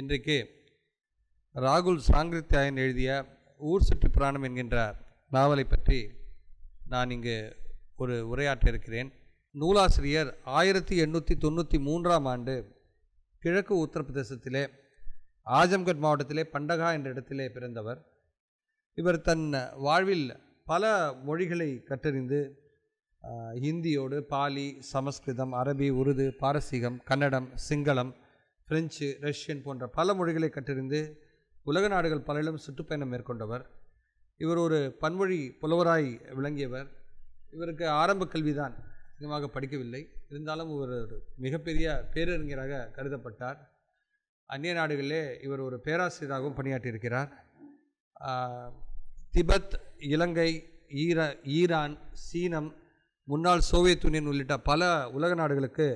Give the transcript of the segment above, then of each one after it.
இன்றைக்கு ராகுல் சாங்கிருத்தியாயன் எழுதிய ஊர் சுற்று புராணம் என்கின்ற நாவலை பற்றி நான் இங்கு ஒரு உரையாற்ற இருக்கிறேன் நூலாசிரியர் ஆயிரத்தி எண்ணூற்றி தொண்ணூற்றி மூன்றாம் ஆண்டு கிழக்கு உத்தரப்பிரதேசத்திலே ஆஜம்கட் மாவட்டத்திலே பண்டகா என்ற இடத்திலே பிறந்தவர் இவர் தன் வாழ்வில் பல மொழிகளை கற்றறிந்து ஹிந்தியோடு பாலி சமஸ்கிருதம் அரபி உருது பாரசீகம் கன்னடம் சிங்களம் பிரெஞ்சு ரஷ்யன் போன்ற பல மொழிகளை கற்றிருந்து உலக நாடுகள் பலரிலும் சுற்றுப்பயணம் மேற்கொண்டவர் இவர் ஒரு பன்மொழி புலவராய் விளங்கியவர் இவருக்கு ஆரம்ப கல்விதான் அதிகமாக படிக்கவில்லை இருந்தாலும் இவர் ஒரு மிகப்பெரிய பேரறிஞராக கருதப்பட்டார் அந்நிய நாடுகளிலே இவர் ஒரு பேராசிரியராகவும் பணியாற்றியிருக்கிறார் திபெத் இலங்கை ஈர ஈரான் சீனம் முன்னாள் சோவியத் யூனியன் உள்ளிட்ட பல உலக நாடுகளுக்கு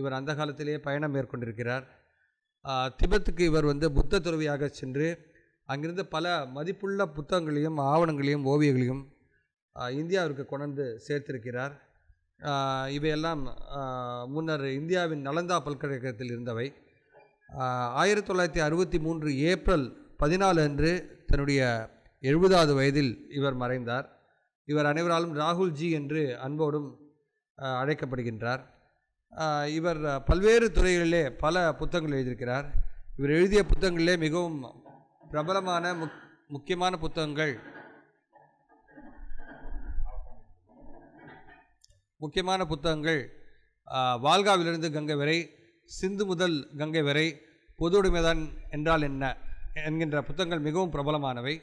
இவர் அந்த காலத்திலேயே பயணம் மேற்கொண்டிருக்கிறார் திபத்துக்கு இவர் வந்து புத்த துறவியாக சென்று அங்கிருந்து பல மதிப்புள்ள புத்தகங்களையும் ஆவணங்களையும் ஓவியங்களையும் இந்தியாவிற்கு கொண்டு சேர்த்திருக்கிறார் இவையெல்லாம் முன்னர் இந்தியாவின் நலந்தா பல்கலைக்கழகத்தில் இருந்தவை ஆயிரத்தி தொள்ளாயிரத்தி அறுபத்தி மூன்று ஏப்ரல் பதினாலு அன்று தன்னுடைய எழுபதாவது வயதில் இவர் மறைந்தார் இவர் அனைவராலும் ராகுல்ஜி என்று அன்போடும் அழைக்கப்படுகின்றார் இவர் பல்வேறு துறைகளிலே பல புத்தகங்கள் எழுதியிருக்கிறார் இவர் எழுதிய புத்தகங்களிலே மிகவும் பிரபலமான முக் முக்கியமான புத்தகங்கள் முக்கியமான புத்தகங்கள் வால்காவிலிருந்து கங்கை வரை சிந்து முதல் கங்கை வரை பொது உடைமைதான் என்றால் என்ன என்கின்ற புத்தகங்கள் மிகவும் பிரபலமானவை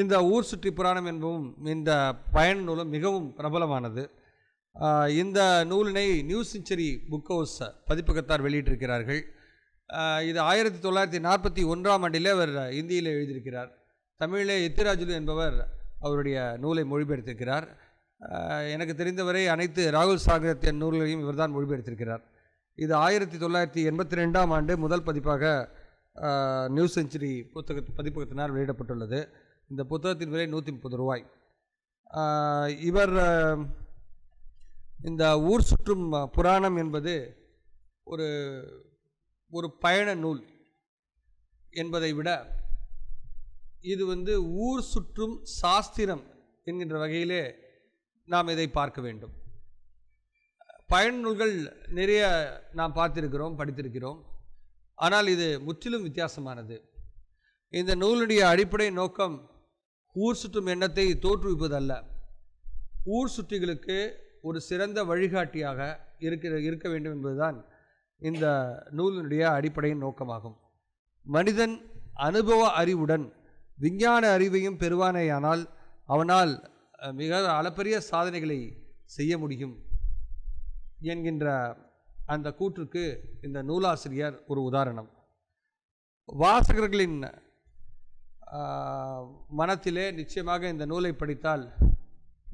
இந்த ஊர் சுற்றி புராணம் என்பவும் இந்த பயன் நூலும் மிகவும் பிரபலமானது இந்த நூலினை நியூ செஞ்சுரி புக் ஹவுஸ் பதிப்பகத்தார் வெளியிட்டிருக்கிறார்கள் இது ஆயிரத்தி தொள்ளாயிரத்தி நாற்பத்தி ஒன்றாம் ஆண்டிலே அவர் இந்தியில் எழுதியிருக்கிறார் தமிழிலே எத்திராஜுலு என்பவர் அவருடைய நூலை மொழிபெயர்த்திருக்கிறார் எனக்கு தெரிந்தவரை அனைத்து ராகுல் சாகரத்தின் நூல்களையும் இவர்தான் மொழிபெயர்த்திருக்கிறார் இது ஆயிரத்தி தொள்ளாயிரத்தி எண்பத்தி ரெண்டாம் ஆண்டு முதல் பதிப்பாக நியூ செஞ்சுரி புத்தக பதிப்பகத்தினால் வெளியிடப்பட்டுள்ளது இந்த புத்தகத்தின் விலை நூற்றி முப்பது ரூபாய் இவர் இந்த ஊர் சுற்றும் புராணம் என்பது ஒரு ஒரு பயண நூல் என்பதை விட இது வந்து ஊர் சுற்றும் சாஸ்திரம் என்கின்ற வகையிலே நாம் இதை பார்க்க வேண்டும் பயண நூல்கள் நிறைய நாம் பார்த்திருக்கிறோம் படித்திருக்கிறோம் ஆனால் இது முற்றிலும் வித்தியாசமானது இந்த நூலுடைய அடிப்படை நோக்கம் ஊர் சுற்றும் எண்ணத்தை தோற்றுவிப்பதல்ல ஊர் சுற்றிகளுக்கு ஒரு சிறந்த வழிகாட்டியாக இருக்கிற இருக்க வேண்டும் என்பதுதான் இந்த நூலினுடைய அடிப்படையின் நோக்கமாகும் மனிதன் அனுபவ அறிவுடன் விஞ்ஞான அறிவையும் பெறுவானேயானால் அவனால் மிக அளப்பரிய சாதனைகளை செய்ய முடியும் என்கின்ற அந்த கூற்றுக்கு இந்த நூலாசிரியர் ஒரு உதாரணம் வாசகர்களின் மனத்திலே நிச்சயமாக இந்த நூலை படித்தால்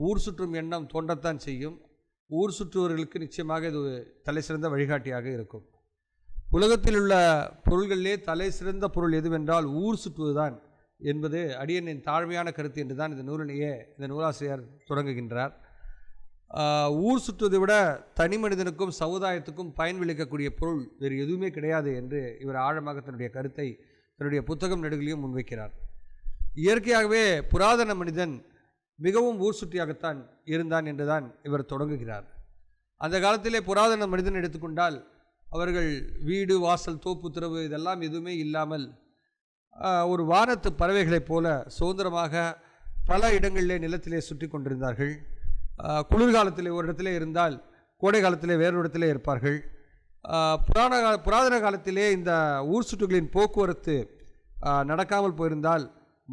ஊர் சுற்றும் எண்ணம் தோன்றத்தான் செய்யும் ஊர் சுற்றுவர்களுக்கு நிச்சயமாக இது தலை சிறந்த வழிகாட்டியாக இருக்கும் உலகத்தில் உள்ள பொருள்களிலே தலை சிறந்த பொருள் எதுவென்றால் ஊர் சுற்றுவதுதான் என்பது அடியனின் தாழ்மையான கருத்து என்று தான் இந்த நூலினையே இந்த நூலாசிரியர் தொடங்குகின்றார் ஊர் சுற்றுவதை விட தனி மனிதனுக்கும் சமுதாயத்துக்கும் பயன் விளைக்கக்கூடிய பொருள் வேறு எதுவுமே கிடையாது என்று இவர் ஆழமாக தன்னுடைய கருத்தை தன்னுடைய புத்தகம் நெடுகிலையும் முன்வைக்கிறார் இயற்கையாகவே புராதன மனிதன் மிகவும் ஊர் சுற்றியாகத்தான் இருந்தான் என்றுதான் இவர் தொடங்குகிறார் அந்த காலத்திலே புராதன மனிதன் எடுத்துக்கொண்டால் அவர்கள் வீடு வாசல் தோப்புத்திரவு இதெல்லாம் எதுவுமே இல்லாமல் ஒரு வானத்து பறவைகளைப் போல சுதந்திரமாக பல இடங்களிலே நிலத்திலே சுற்றி கொண்டிருந்தார்கள் குளிர்காலத்திலே ஒரு இடத்துல இருந்தால் கோடை காலத்திலே வேறு இடத்திலே இருப்பார்கள் புராண புராதன காலத்திலே இந்த ஊர் சுற்றுகளின் போக்குவரத்து நடக்காமல் போயிருந்தால்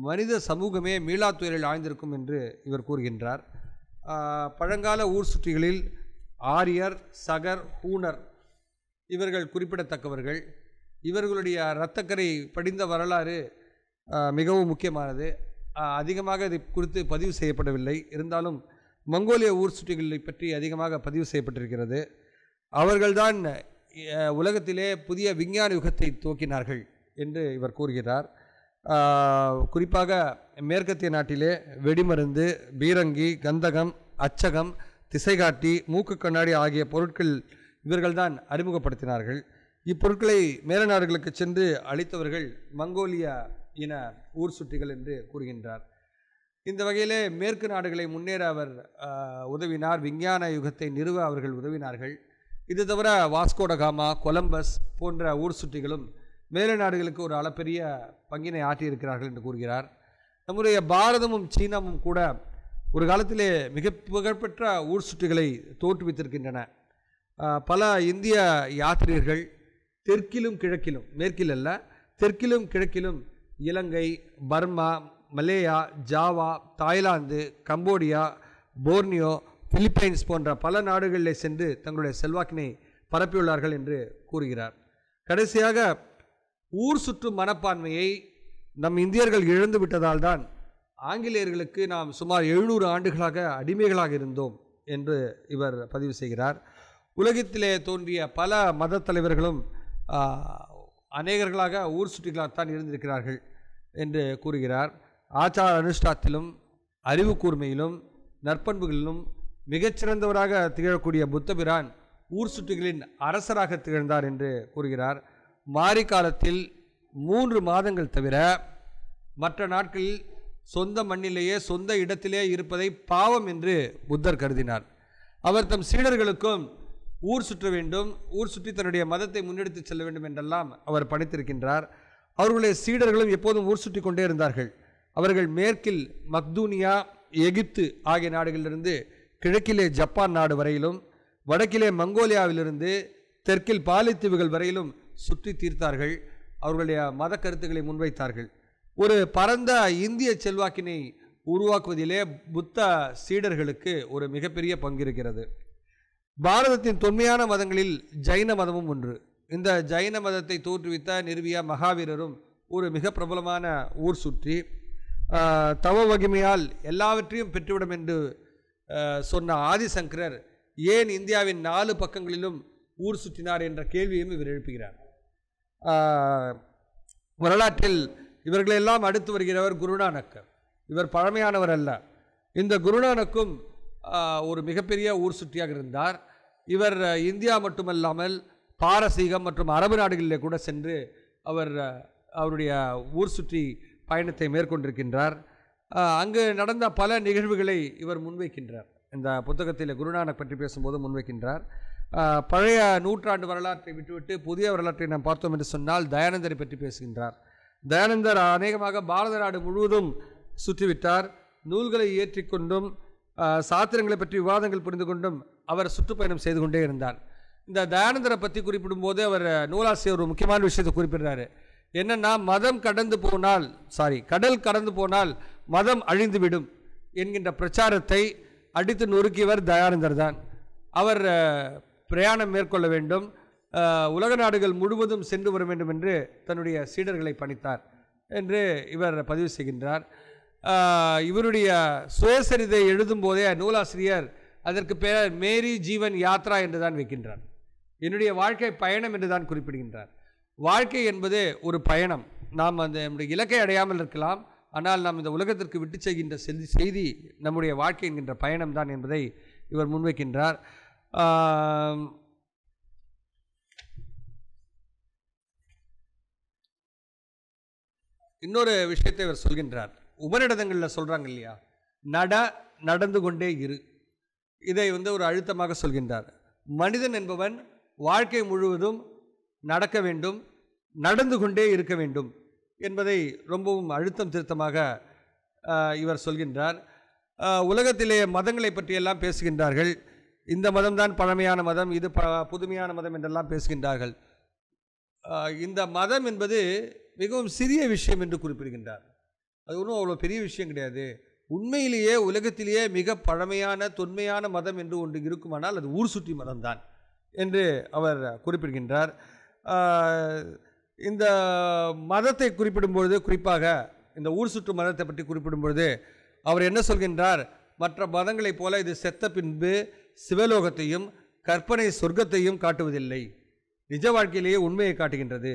மனித சமூகமே துயரில் ஆய்ந்திருக்கும் என்று இவர் கூறுகின்றார் பழங்கால ஊர் சுற்றிகளில் ஆரியர் சகர் ஹூனர் இவர்கள் குறிப்பிடத்தக்கவர்கள் இவர்களுடைய இரத்தக்கரை படிந்த வரலாறு மிகவும் முக்கியமானது அதிகமாக இது குறித்து பதிவு செய்யப்படவில்லை இருந்தாலும் மங்கோலிய ஊர் சுட்டிகளை பற்றி அதிகமாக பதிவு செய்யப்பட்டிருக்கிறது அவர்கள்தான் உலகத்திலே புதிய விஞ்ஞான யுகத்தை துவக்கினார்கள் என்று இவர் கூறுகிறார் குறிப்பாக மேற்கத்திய நாட்டிலே வெடிமருந்து பீரங்கி கந்தகம் அச்சகம் திசைகாட்டி மூக்கு கண்ணாடி ஆகிய பொருட்கள் இவர்கள்தான் அறிமுகப்படுத்தினார்கள் இப்பொருட்களை மேல நாடுகளுக்கு சென்று அளித்தவர்கள் மங்கோலியா இன ஊர் சுட்டிகள் என்று கூறுகின்றார் இந்த வகையிலே மேற்கு நாடுகளை முன்னேற அவர் உதவினார் விஞ்ஞான யுகத்தை நிறுவ அவர்கள் உதவினார்கள் இது தவிர வாஸ்கோடகாமா கொலம்பஸ் போன்ற ஊர் சுட்டிகளும் மேல நாடுகளுக்கு ஒரு அளப்பெரிய பங்கினை ஆற்றியிருக்கிறார்கள் என்று கூறுகிறார் நம்முடைய பாரதமும் சீனாவும் கூட ஒரு காலத்திலே மிக புகழ்பெற்ற ஊர் சுற்றுகளை தோற்றுவித்திருக்கின்றன பல இந்திய யாத்திரியர்கள் தெற்கிலும் கிழக்கிலும் மேற்கில் அல்ல தெற்கிலும் கிழக்கிலும் Ilangai Burma Malaya Java Thailand Cambodia Borneo Philippines போன்ற பல நாடுகளில் சென்று தங்களுடைய செல்வாக்கினை பரப்பியுள்ளார்கள் என்று கூறுகிறார் கடைசியாக ஊர் சுற்றும் மனப்பான்மையை நம் இந்தியர்கள் இழந்து விட்டதால் தான் ஆங்கிலேயர்களுக்கு நாம் சுமார் எழுநூறு ஆண்டுகளாக அடிமைகளாக இருந்தோம் என்று இவர் பதிவு செய்கிறார் உலகத்திலே தோன்றிய பல மத தலைவர்களும் அநேகர்களாக ஊர் சுற்றிகளாகத்தான் இருந்திருக்கிறார்கள் என்று கூறுகிறார் ஆச்சார அனுஷ்டாத்திலும் அறிவு கூர்மையிலும் நற்பண்புகளிலும் மிகச்சிறந்தவராக திகழக்கூடிய புத்தபிரான் ஊர் சுற்றுகளின் அரசராக திகழ்ந்தார் என்று கூறுகிறார் மாரி காலத்தில் மூன்று மாதங்கள் தவிர மற்ற நாட்களில் சொந்த மண்ணிலேயே சொந்த இடத்திலே இருப்பதை பாவம் என்று புத்தர் கருதினார் அவர் தம் சீடர்களுக்கும் ஊர் சுற்ற வேண்டும் ஊர் சுற்றி தன்னுடைய மதத்தை முன்னெடுத்து செல்ல வேண்டும் என்றெல்லாம் அவர் படைத்திருக்கின்றார் அவர்களுடைய சீடர்களும் எப்போதும் ஊர் சுற்றி கொண்டே இருந்தார்கள் அவர்கள் மேற்கில் மக்தூனியா எகிப்து ஆகிய நாடுகளிலிருந்து கிழக்கிலே ஜப்பான் நாடு வரையிலும் வடக்கிலே மங்கோலியாவிலிருந்து தெற்கில் பாலித்தீவுகள் வரையிலும் சுற்றி தீர்த்தார்கள் அவர்களுடைய மத கருத்துக்களை முன்வைத்தார்கள் ஒரு பரந்த இந்திய செல்வாக்கினை உருவாக்குவதிலே புத்த சீடர்களுக்கு ஒரு மிகப்பெரிய பங்கு இருக்கிறது பாரதத்தின் தொன்மையான மதங்களில் ஜைன மதமும் ஒன்று இந்த ஜைன மதத்தை தோற்றுவித்த நிறுவிய மகாவீரரும் ஒரு மிக பிரபலமான ஊர் சுற்றி தவ வகிமையால் எல்லாவற்றையும் பெற்றுவிடும் என்று சொன்ன ஆதிசங்கரர் ஏன் இந்தியாவின் நாலு பக்கங்களிலும் ஊர் சுற்றினார் என்ற கேள்வியும் இவர் எழுப்புகிறார் வரலாற்றில் இவர்களெல்லாம் அடுத்து வருகிறவர் குருநானக் இவர் பழமையானவர் அல்ல இந்த குருநானக்கும் ஒரு மிகப்பெரிய ஊர் சுற்றியாக இருந்தார் இவர் இந்தியா மட்டுமல்லாமல் பாரசீகம் மற்றும் அரபு நாடுகளிலே கூட சென்று அவர் அவருடைய ஊர் சுற்றி பயணத்தை மேற்கொண்டிருக்கின்றார் அங்கு நடந்த பல நிகழ்வுகளை இவர் முன்வைக்கின்றார் இந்த புத்தகத்தில் குருநானக் பற்றி பேசும்போது முன்வைக்கின்றார் பழைய நூற்றாண்டு வரலாற்றை விட்டுவிட்டு புதிய வரலாற்றை நாம் பார்த்தோம் என்று சொன்னால் தயானந்தரை பற்றி பேசுகின்றார் தயானந்தர் அநேகமாக பாரத நாடு முழுவதும் சுற்றிவிட்டார் நூல்களை இயற்றிக்கொண்டும் சாத்திரங்களை பற்றி விவாதங்கள் புரிந்து கொண்டும் அவர் சுற்றுப்பயணம் செய்து கொண்டே இருந்தார் இந்த தயானந்தரை பற்றி குறிப்பிடும்போது அவர் நூலாசிரியர் ஒரு முக்கியமான விஷயத்தை குறிப்பிடுறாரு என்னென்னா மதம் கடந்து போனால் சாரி கடல் கடந்து போனால் மதம் அழிந்துவிடும் என்கின்ற பிரச்சாரத்தை அடித்து நொறுக்கியவர் தயானந்தர் தான் அவர் பிரயாணம் மேற்கொள்ள வேண்டும் உலக நாடுகள் முழுவதும் சென்று வர வேண்டும் என்று தன்னுடைய சீடர்களை பணித்தார் என்று இவர் பதிவு செய்கின்றார் இவருடைய சுயசரிதை போதே நூலாசிரியர் அதற்கு பெயர் மேரி ஜீவன் யாத்ரா என்று தான் வைக்கின்றார் என்னுடைய வாழ்க்கை பயணம் என்று தான் குறிப்பிடுகின்றார் வாழ்க்கை என்பது ஒரு பயணம் நாம் அந்த நம்முடைய இலக்கை அடையாமல் இருக்கலாம் ஆனால் நாம் இந்த உலகத்திற்கு விட்டு செய்கின்ற செய்தி நம்முடைய வாழ்க்கை என்கின்ற பயணம்தான் என்பதை இவர் முன்வைக்கின்றார் Um, இன்னொரு விஷயத்தை இவர் சொல்கின்றார் உபநிடதங்களில் சொல்கிறாங்க இல்லையா நட நடந்து கொண்டே இரு இதை வந்து ஒரு அழுத்தமாக சொல்கின்றார் மனிதன் என்பவன் வாழ்க்கை முழுவதும் நடக்க வேண்டும் நடந்து கொண்டே இருக்க வேண்டும் என்பதை ரொம்பவும் அழுத்தம் திருத்தமாக இவர் சொல்கின்றார் உலகத்திலே மதங்களை பற்றியெல்லாம் பேசுகின்றார்கள் இந்த மதம் தான் பழமையான மதம் இது ப புதுமையான மதம் என்றெல்லாம் பேசுகின்றார்கள் இந்த மதம் என்பது மிகவும் சிறிய விஷயம் என்று குறிப்பிடுகின்றார் அது ஒன்றும் அவ்வளோ பெரிய விஷயம் கிடையாது உண்மையிலேயே உலகத்திலேயே மிக பழமையான தொன்மையான மதம் என்று ஒன்று இருக்குமானால் அது ஊர் சுற்றி மதம்தான் என்று அவர் குறிப்பிடுகின்றார் இந்த மதத்தை குறிப்பிடும்பொழுது குறிப்பாக இந்த ஊர் சுற்று மதத்தை பற்றி குறிப்பிடும்பொழுது அவர் என்ன சொல்கின்றார் மற்ற மதங்களைப் போல இது செத்த பின்பு சிவலோகத்தையும் கற்பனை சொர்க்கத்தையும் காட்டுவதில்லை நிஜ வாழ்க்கையிலேயே உண்மையை காட்டுகின்றது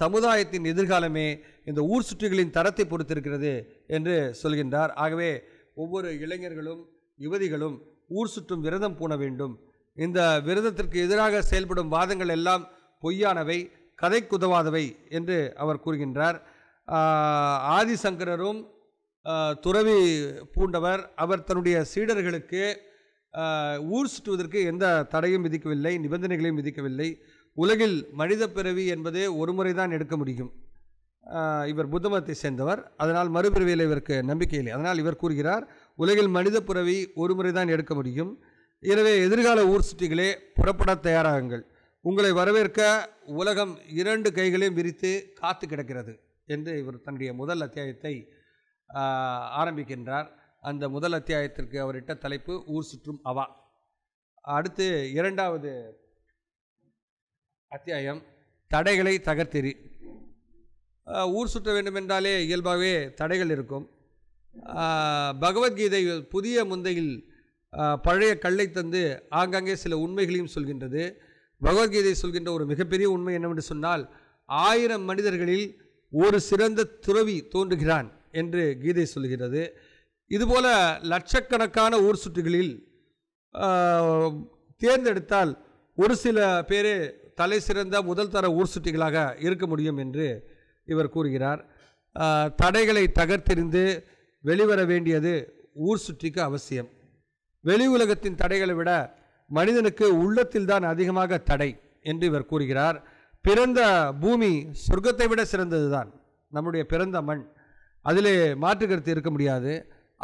சமுதாயத்தின் எதிர்காலமே இந்த ஊர் சுற்றுகளின் தரத்தை பொறுத்திருக்கிறது என்று சொல்கின்றார் ஆகவே ஒவ்வொரு இளைஞர்களும் யுவதிகளும் ஊர் சுற்றும் விரதம் பூண வேண்டும் இந்த விரதத்திற்கு எதிராக செயல்படும் வாதங்கள் எல்லாம் பொய்யானவை கதைக்குதவாதவை என்று அவர் கூறுகின்றார் ஆதிசங்கரரும் துறவி பூண்டவர் அவர் தன்னுடைய சீடர்களுக்கு ஊர் சுற்றுவதற்கு எந்த தடையும் விதிக்கவில்லை நிபந்தனைகளையும் விதிக்கவில்லை உலகில் மனித பிறவி என்பதே ஒரு முறை தான் எடுக்க முடியும் இவர் புத்த மதத்தை சேர்ந்தவர் அதனால் மறுபிறவியில் இவருக்கு நம்பிக்கை இல்லை அதனால் இவர் கூறுகிறார் உலகில் மனித பிறவி ஒரு முறை தான் எடுக்க முடியும் எனவே எதிர்கால ஊர் சுற்றிகளே புறப்பட தயாராகுங்கள் உங்களை வரவேற்க உலகம் இரண்டு கைகளையும் விரித்து காத்து கிடக்கிறது என்று இவர் தன்னுடைய முதல் அத்தியாயத்தை ஆரம்பிக்கின்றார் அந்த முதல் அத்தியாயத்திற்கு அவரிட்ட தலைப்பு ஊர் சுற்றும் அவா அடுத்து இரண்டாவது அத்தியாயம் தடைகளை தகர்த்தெறி ஊர் சுற்ற வேண்டுமென்றாலே இயல்பாகவே தடைகள் இருக்கும் பகவத்கீதை புதிய முந்தையில் பழைய கல்லை தந்து ஆங்காங்கே சில உண்மைகளையும் சொல்கின்றது பகவத்கீதை சொல்கின்ற ஒரு மிகப்பெரிய உண்மை என்னவென்று சொன்னால் ஆயிரம் மனிதர்களில் ஒரு சிறந்த துறவி தோன்றுகிறான் என்று கீதை சொல்கிறது இதுபோல் லட்சக்கணக்கான ஊர் சுற்றுகளில் தேர்ந்தெடுத்தால் ஒரு சில பேரே தலை சிறந்த முதல் தர ஊர் சுட்டிகளாக இருக்க முடியும் என்று இவர் கூறுகிறார் தடைகளை தகர்த்தெறிந்து வெளிவர வேண்டியது ஊர் சுற்றிக்கு அவசியம் வெளி உலகத்தின் தடைகளை விட மனிதனுக்கு உள்ளத்தில் தான் அதிகமாக தடை என்று இவர் கூறுகிறார் பிறந்த பூமி சொர்க்கத்தை விட சிறந்தது தான் நம்முடைய பிறந்த மண் அதிலே மாற்றுக்கருத்து இருக்க முடியாது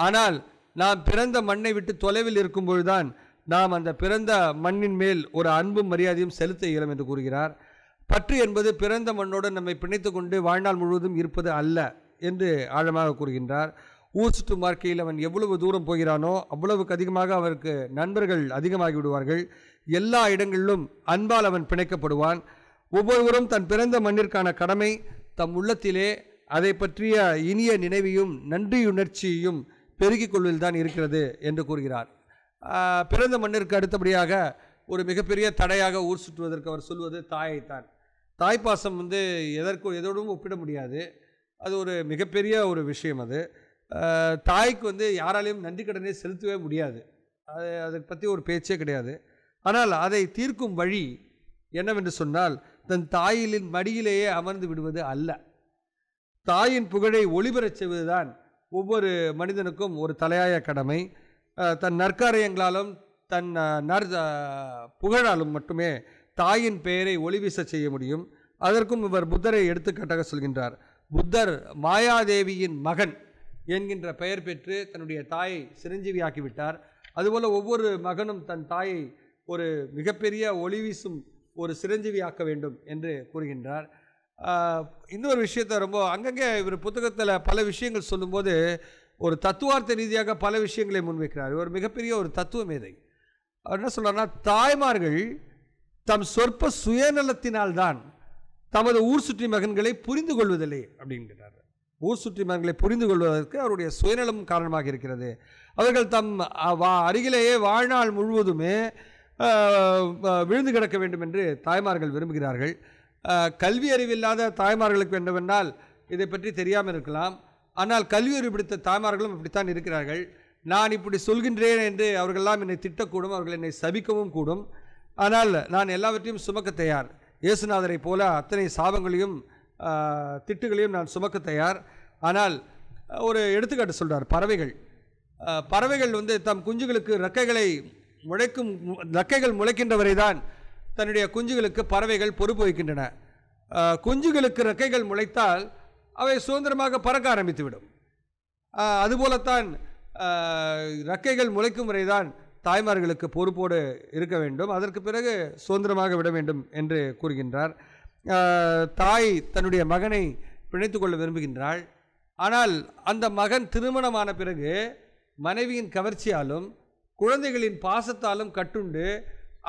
ஆனால் நாம் பிறந்த மண்ணை விட்டு தொலைவில் இருக்கும்பொழுதுதான் நாம் அந்த பிறந்த மண்ணின் மேல் ஒரு அன்பும் மரியாதையும் செலுத்த இயலும் என்று கூறுகிறார் பற்று என்பது பிறந்த மண்ணோடு நம்மை பிணைத்து கொண்டு வாழ்நாள் முழுவதும் இருப்பது அல்ல என்று ஆழமாக கூறுகின்றார் ஊசுட்டு சுற்று வாழ்க்கையில் அவன் எவ்வளவு தூரம் போகிறானோ அவ்வளவுக்கு அதிகமாக அவருக்கு நண்பர்கள் அதிகமாகி விடுவார்கள் எல்லா இடங்களிலும் அன்பால் அவன் பிணைக்கப்படுவான் ஒவ்வொருவரும் தன் பிறந்த மண்ணிற்கான கடமை தம் உள்ளத்திலே அதை பற்றிய இனிய நினைவையும் நன்றியுணர்ச்சியையும் பெருகிக் கொள்வதில் தான் இருக்கிறது என்று கூறுகிறார் பிறந்த மண்ணிற்கு அடுத்தபடியாக ஒரு மிகப்பெரிய தடையாக ஊர் சுற்றுவதற்கு அவர் சொல்வது தாயைத்தான் தாய்ப்பாசம் வந்து எதற்கு எதோடும் ஒப்பிட முடியாது அது ஒரு மிகப்பெரிய ஒரு விஷயம் அது தாய்க்கு வந்து யாராலையும் நன்றி செலுத்தவே முடியாது அது அதை பற்றி ஒரு பேச்சே கிடையாது ஆனால் அதை தீர்க்கும் வழி என்னவென்று சொன்னால் தன் தாயிலின் மடியிலேயே அமர்ந்து விடுவது அல்ல தாயின் புகழை ஒளிபெறச் செய்வதுதான் ஒவ்வொரு மனிதனுக்கும் ஒரு தலையாய கடமை தன் நற்காரியங்களாலும் தன் நற் புகழாலும் மட்டுமே தாயின் பெயரை ஒளிவீச செய்ய முடியும் அதற்கும் இவர் புத்தரை எடுத்துக்காட்டாக சொல்கின்றார் புத்தர் மாயாதேவியின் மகன் என்கின்ற பெயர் பெற்று தன்னுடைய தாயை சிரஞ்சீவியாக்கிவிட்டார் அதுபோல் ஒவ்வொரு மகனும் தன் தாயை ஒரு மிகப்பெரிய ஒளி வீசும் ஒரு சிரஞ்சீவியாக்க வேண்டும் என்று கூறுகின்றார் இன்னொரு விஷயத்த ரொம்ப அங்கங்கே இவர் புத்தகத்தில் பல விஷயங்கள் சொல்லும்போது ஒரு தத்துவார்த்த ரீதியாக பல விஷயங்களை முன்வைக்கிறார் ஒரு மிகப்பெரிய ஒரு தத்துவ மேதை அவர் என்ன சொல்கிறார்னா தாய்மார்கள் தம் சொற்ப சுயநலத்தினால் தான் தமது ஊர் சுற்றி மகன்களை புரிந்து கொள்வதில்லை அப்படின்கிறார் ஊர் சுற்றி மகன்களை புரிந்து கொள்வதற்கு அவருடைய சுயநலம் காரணமாக இருக்கிறது அவர்கள் தம் வா அருகிலேயே வாழ்நாள் முழுவதுமே விழுந்து கிடக்க வேண்டும் என்று தாய்மார்கள் விரும்புகிறார்கள் கல்வி அறிவில்லாத தாய்மார்களுக்கு வேண்டுமென்றால் இதை பற்றி தெரியாமல் இருக்கலாம் ஆனால் கல்வி அறிவு பிடித்த தாய்மார்களும் இப்படித்தான் இருக்கிறார்கள் நான் இப்படி சொல்கின்றேன் என்று அவர்களெல்லாம் என்னை திட்டக்கூடும் அவர்கள் என்னை சபிக்கவும் கூடும் ஆனால் நான் எல்லாவற்றையும் சுமக்க தயார் இயேசுநாதரை போல அத்தனை சாபங்களையும் திட்டுகளையும் நான் சுமக்க தயார் ஆனால் ஒரு எடுத்துக்காட்டு சொல்கிறார் பறவைகள் பறவைகள் வந்து தம் குஞ்சுகளுக்கு ரக்கைகளை முளைக்கும் ரக்கைகள் முளைக்கின்றவரை தான் தன்னுடைய குஞ்சுகளுக்கு பறவைகள் பொறுப்பு வைக்கின்றன குஞ்சுகளுக்கு ரெக்கைகள் முளைத்தால் அவை சுதந்திரமாக பறக்க ஆரம்பித்துவிடும் அதுபோலத்தான் ரெக்கைகள் முளைக்கும் முறைதான் தாய்மார்களுக்கு பொறுப்போடு இருக்க வேண்டும் அதற்கு பிறகு சுதந்திரமாக விட வேண்டும் என்று கூறுகின்றார் தாய் தன்னுடைய மகனை பிணைத்து கொள்ள விரும்புகின்றாள் ஆனால் அந்த மகன் திருமணமான பிறகு மனைவியின் கவர்ச்சியாலும் குழந்தைகளின் பாசத்தாலும் கட்டுண்டு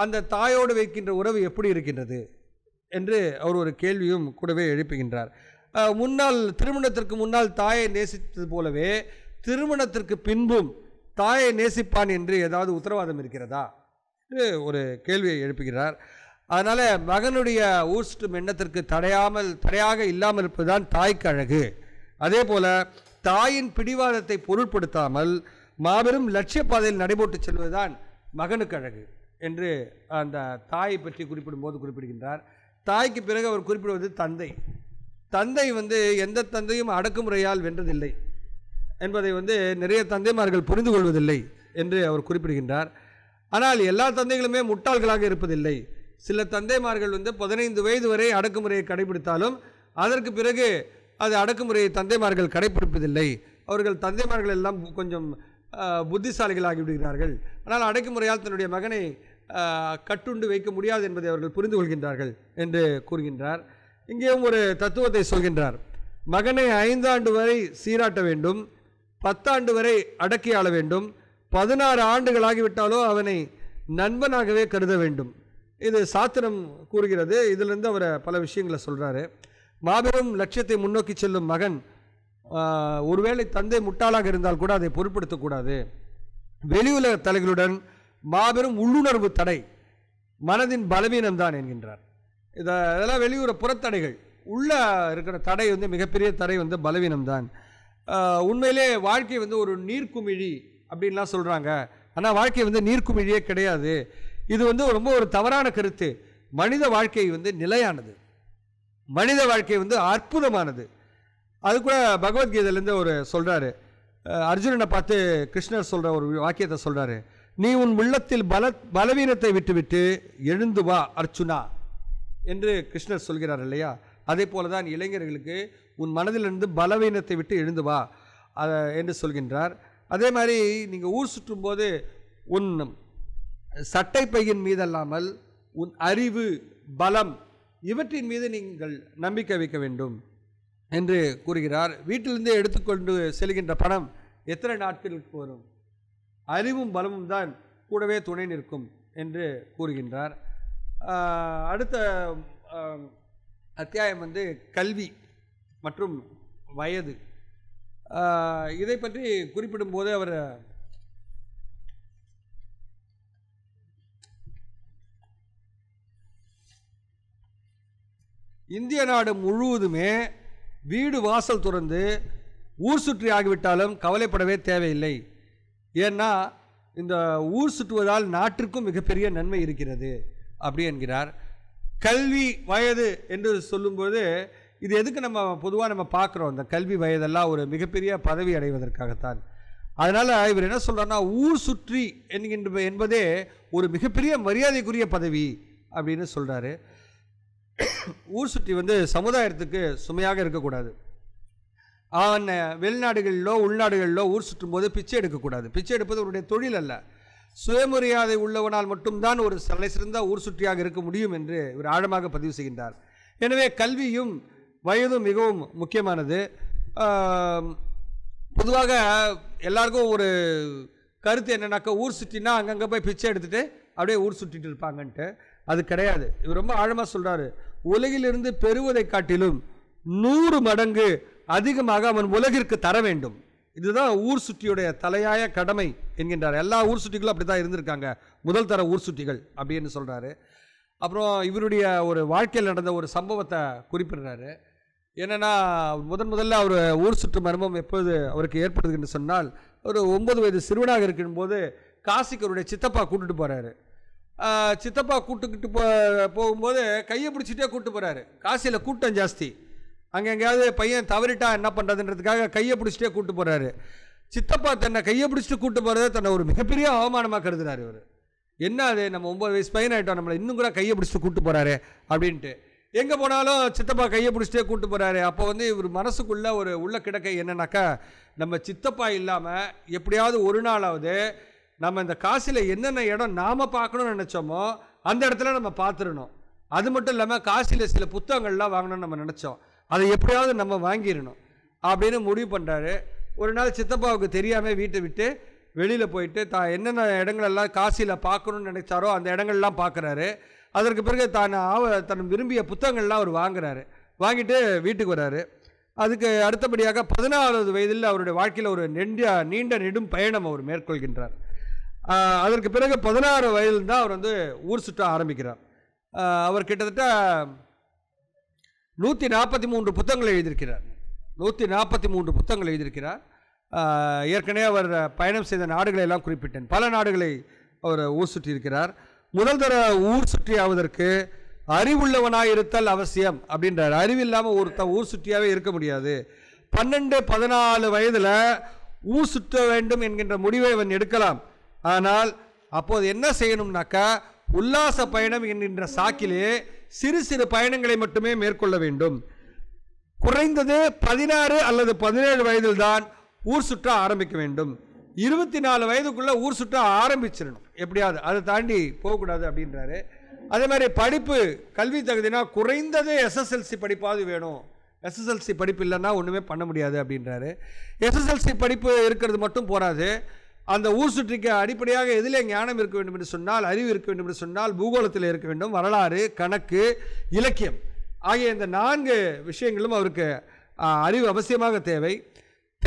அந்த தாயோடு வைக்கின்ற உறவு எப்படி இருக்கின்றது என்று அவர் ஒரு கேள்வியும் கூடவே எழுப்புகின்றார் முன்னால் திருமணத்திற்கு முன்னால் தாயை நேசித்தது போலவே திருமணத்திற்கு பின்பும் தாயை நேசிப்பான் என்று ஏதாவது உத்தரவாதம் இருக்கிறதா என்று ஒரு கேள்வியை எழுப்புகிறார் அதனால் மகனுடைய ஊஸ்டும் எண்ணத்திற்கு தடையாமல் தடையாக இல்லாமல் இருப்பதுதான் தாய்க்கு அழகு அதே போல் தாயின் பிடிவாதத்தை பொருட்படுத்தாமல் மாபெரும் லட்சிய பாதையில் நடைபோட்டு செல்வதுதான் மகனுக்கு அழகு என்று அந்த தாயை பற்றி குறிப்பிடும்போது குறிப்பிடுகின்றார் தாய்க்கு பிறகு அவர் குறிப்பிடுவது தந்தை தந்தை வந்து எந்த தந்தையும் அடக்குமுறையால் வென்றதில்லை என்பதை வந்து நிறைய தந்தைமார்கள் புரிந்து கொள்வதில்லை என்று அவர் குறிப்பிடுகின்றார் ஆனால் எல்லா தந்தைகளுமே முட்டாள்களாக இருப்பதில்லை சில தந்தைமார்கள் வந்து பதினைந்து வயது வரை அடக்குமுறையை கடைபிடித்தாலும் அதற்கு பிறகு அது அடக்குமுறையை தந்தைமார்கள் கடைபிடிப்பதில்லை அவர்கள் தந்தைமார்கள் எல்லாம் கொஞ்சம் புத்திசாலிகளாகி விடுகிறார்கள் ஆனால் அடக்குமுறையால் தன்னுடைய மகனை கட்டுண்டு வைக்க முடியாது என்பதை அவர்கள் புரிந்து கொள்கின்றார்கள் என்று கூறுகின்றார் இங்கேயும் ஒரு தத்துவத்தை சொல்கின்றார் மகனை ஐந்தாண்டு வரை சீராட்ட வேண்டும் பத்தாண்டு வரை அடக்கி ஆள வேண்டும் பதினாறு ஆண்டுகளாகிவிட்டாலோ அவனை நண்பனாகவே கருத வேண்டும் இது சாத்திரம் கூறுகிறது இதிலிருந்து அவர் பல விஷயங்களை சொல்கிறாரு மாபெரும் லட்சியத்தை முன்னோக்கி செல்லும் மகன் ஒருவேளை தந்தை முட்டாளாக இருந்தால் கூட அதை பொருட்படுத்தக்கூடாது வெளியுலக தலைகளுடன் மாபெரும் உள்ளுணர்வு தடை மனதின் பலவீனம்தான் என்கின்றார் இதை அதெல்லாம் வெளியுற புறத்தடைகள் உள்ளே இருக்கிற தடை வந்து மிகப்பெரிய தடை வந்து பலவீனம்தான் உண்மையிலே வாழ்க்கை வந்து ஒரு நீர்க்குமிழி அப்படின்லாம் சொல்கிறாங்க ஆனால் வாழ்க்கை வந்து நீர்க்குமிழியே கிடையாது இது வந்து ரொம்ப ஒரு தவறான கருத்து மனித வாழ்க்கை வந்து நிலையானது மனித வாழ்க்கை வந்து அற்புதமானது அது கூட பகவத்கீதையிலேருந்து ஒரு சொல்கிறாரு அர்ஜுனனை பார்த்து கிருஷ்ணர் சொல்கிற ஒரு வாக்கியத்தை சொல்கிறாரு நீ உன் உள்ளத்தில் பல பலவீனத்தை விட்டுவிட்டு எழுந்து வா அர்ச்சுனா என்று கிருஷ்ணர் சொல்கிறார் இல்லையா அதே போல தான் இளைஞர்களுக்கு உன் மனதிலிருந்து பலவீனத்தை விட்டு எழுந்து வா என்று சொல்கின்றார் அதே மாதிரி நீங்கள் ஊர் சுற்றும்போது உன் சட்டை பையின் மீதல்லாமல் உன் அறிவு பலம் இவற்றின் மீது நீங்கள் நம்பிக்கை வைக்க வேண்டும் என்று கூறுகிறார் வீட்டிலிருந்தே எடுத்துக்கொண்டு செல்கின்ற பணம் எத்தனை நாட்களுக்கு வரும் அறிவும் பலமும் தான் கூடவே துணை நிற்கும் என்று கூறுகின்றார் அடுத்த அத்தியாயம் வந்து கல்வி மற்றும் வயது இதை பற்றி குறிப்பிடும்போது அவர் இந்திய நாடு முழுவதுமே வீடு வாசல் துறந்து ஊர் சுற்றி ஆகிவிட்டாலும் கவலைப்படவே தேவையில்லை ஏன்னா இந்த ஊர் சுற்றுவதால் நாட்டிற்கும் மிகப்பெரிய நன்மை இருக்கிறது அப்படி என்கிறார் கல்வி வயது என்று சொல்லும்போது இது எதுக்கு நம்ம பொதுவாக நம்ம பார்க்குறோம் இந்த கல்வி வயதெல்லாம் ஒரு மிகப்பெரிய பதவி அடைவதற்காகத்தான் அதனால் இவர் என்ன சொல்கிறாருன்னா ஊர் சுற்றி என்கின்ற என்பதே ஒரு மிகப்பெரிய மரியாதைக்குரிய பதவி அப்படின்னு சொல்கிறாரு ஊர் சுற்றி வந்து சமுதாயத்துக்கு சுமையாக இருக்கக்கூடாது அவன் வெளிநாடுகளிலோ உள்நாடுகளிலோ ஊர் சுற்றும் போது பிச்சை எடுக்கக்கூடாது பிச்சை எடுப்பது அவருடைய தொழில் அல்ல சுயமரியாதை உள்ளவனால் மட்டும்தான் ஒரு சலை சிறந்த ஊர் சுற்றியாக இருக்க முடியும் என்று இவர் ஆழமாக பதிவு செய்கின்றார் எனவே கல்வியும் வயதும் மிகவும் முக்கியமானது பொதுவாக எல்லாருக்கும் ஒரு கருத்து என்னென்னாக்கா ஊர் சுற்றினா அங்கங்கே போய் பிச்சை எடுத்துகிட்டு அப்படியே ஊர் சுற்றிட்டு இருப்பாங்கன்ட்டு அது கிடையாது இவர் ரொம்ப ஆழமாக சொல்கிறாரு உலகிலிருந்து பெறுவதை காட்டிலும் நூறு மடங்கு அதிகமாக அவன் உலகிற்கு தர வேண்டும் இதுதான் ஊர் சுட்டியுடைய தலையாய கடமை என்கின்றார் எல்லா ஊர் சுட்டிகளும் அப்படி தான் இருந்திருக்காங்க முதல் தர ஊர் சுட்டிகள் அப்படின்னு சொல்கிறாரு அப்புறம் இவருடைய ஒரு வாழ்க்கையில் நடந்த ஒரு சம்பவத்தை குறிப்பிடுறாரு என்னென்னா முதன் முதல்ல அவர் ஊர் சுற்று மர்மம் எப்போது அவருக்கு ஏற்படுதுன்னு சொன்னால் ஒரு ஒன்பது வயது சிறுவனாக இருக்கும்போது காசிக்கு அவருடைய சித்தப்பா கூட்டுட்டு போகிறாரு சித்தப்பா கூட்டுக்கிட்டு போ போகும்போது கையை பிடிச்சிட்டே கூப்பிட்டு போகிறாரு காசியில் கூட்டம் ஜாஸ்தி அங்கே எங்கேயாவது பையன் தவறிட்டா என்ன பண்ணுறதுன்றதுக்காக கையை பிடிச்சிட்டே கூப்பிட்டு போகிறாரு சித்தப்பா தன்னை கையை பிடிச்சிட்டு கூப்பிட்டு போகிறத தன்னை ஒரு மிகப்பெரிய அவமானமாக கருதுறாரு இவர் என்ன அது நம்ம ஒம்பது வயசு பையன் ஆகிட்டோம் நம்மளை இன்னும் கூட கையை பிடிச்சிட்டு கூப்பிட்டு போகிறாரு அப்படின்ட்டு எங்கே போனாலும் சித்தப்பா கையை பிடிச்சிட்டே கூப்பிட்டு போகிறாரு அப்போ வந்து இவர் மனசுக்குள்ளே ஒரு உள்ள கிடக்கை என்னன்னாக்கா நம்ம சித்தப்பா இல்லாமல் எப்படியாவது ஒரு நாளாவது நம்ம இந்த காசில் என்னென்ன இடம் நாம் பார்க்கணும்னு நினச்சோமோ அந்த இடத்துல நம்ம பார்த்துடணும் அது மட்டும் இல்லாமல் காசியில் சில புத்தகங்கள்லாம் வாங்கணும்னு நம்ம நினச்சோம் அதை எப்படியாவது நம்ம வாங்கிடணும் அப்படின்னு முடிவு பண்ணுறாரு ஒரு நாள் சித்தப்பாவுக்கு தெரியாமல் வீட்டை விட்டு வெளியில் போயிட்டு தான் என்னென்ன இடங்களெல்லாம் காசியில் பார்க்கணுன்னு நினச்சாரோ அந்த இடங்கள்லாம் பார்க்குறாரு அதற்கு பிறகு தான் ஆவ தன் விரும்பிய புத்தகங்கள்லாம் அவர் வாங்குறாரு வாங்கிட்டு வீட்டுக்கு வர்றாரு அதுக்கு அடுத்தபடியாக பதினாறாவது வயதில் அவருடைய வாழ்க்கையில் ஒரு நெண்டிய நீண்ட நெடும் பயணம் அவர் மேற்கொள்கின்றார் அதற்கு பிறகு பதினாறு வயதில் தான் அவர் வந்து ஊர் சுற்ற ஆரம்பிக்கிறார் அவர் கிட்டத்தட்ட நூற்றி நாற்பத்தி மூன்று புத்தகங்கள் எழுதியிருக்கிறார் நூற்றி நாற்பத்தி மூன்று புத்தகங்கள் எழுதியிருக்கிறார் ஏற்கனவே அவர் பயணம் செய்த நாடுகளை எல்லாம் குறிப்பிட்டேன் பல நாடுகளை அவர் ஊர் சுற்றியிருக்கிறார் முதல் தர ஊர் சுற்றியாவதற்கு அறிவுள்ளவனாக இருத்தல் அவசியம் அப்படின்றார் அறிவில்லாமல் ஒருத்த ஒருத்தன் ஊர் சுற்றியாகவே இருக்க முடியாது பன்னெண்டு பதினாலு வயதில் ஊர் சுற்ற வேண்டும் என்கின்ற முடிவை அவன் எடுக்கலாம் ஆனால் அப்போது என்ன செய்யணும்னாக்கா உல்லாச பயணம் என்கின்ற சாக்கிலே சிறு சிறு பயணங்களை மட்டுமே மேற்கொள்ள வேண்டும் குறைந்தது பதினாறு அல்லது பதினேழு வயதில் தான் ஊர் சுற்ற ஆரம்பிக்க வேண்டும் இருபத்தி நாலு வயதுக்குள்ளே ஊர் சுற்ற ஆரம்பிச்சிடணும் எப்படியாவது அதை தாண்டி போகக்கூடாது அப்படின்றாரு அதே மாதிரி படிப்பு கல்வி தகுதினா குறைந்தது எஸ்எஸ்எல்சி படிப்பாவது வேணும் எஸ்எஸ்எல்சி படிப்பு இல்லைன்னா ஒன்றுமே பண்ண முடியாது அப்படின்றாரு எஸ்எஸ்எல்சி படிப்பு இருக்கிறது மட்டும் போகாது அந்த ஊர் சுற்றிக்கு அடிப்படையாக எதிலே ஞானம் இருக்க வேண்டும் என்று சொன்னால் அறிவு இருக்க வேண்டும் என்று சொன்னால் பூகோளத்தில் இருக்க வேண்டும் வரலாறு கணக்கு இலக்கியம் ஆகிய இந்த நான்கு விஷயங்களும் அவருக்கு அறிவு அவசியமாக தேவை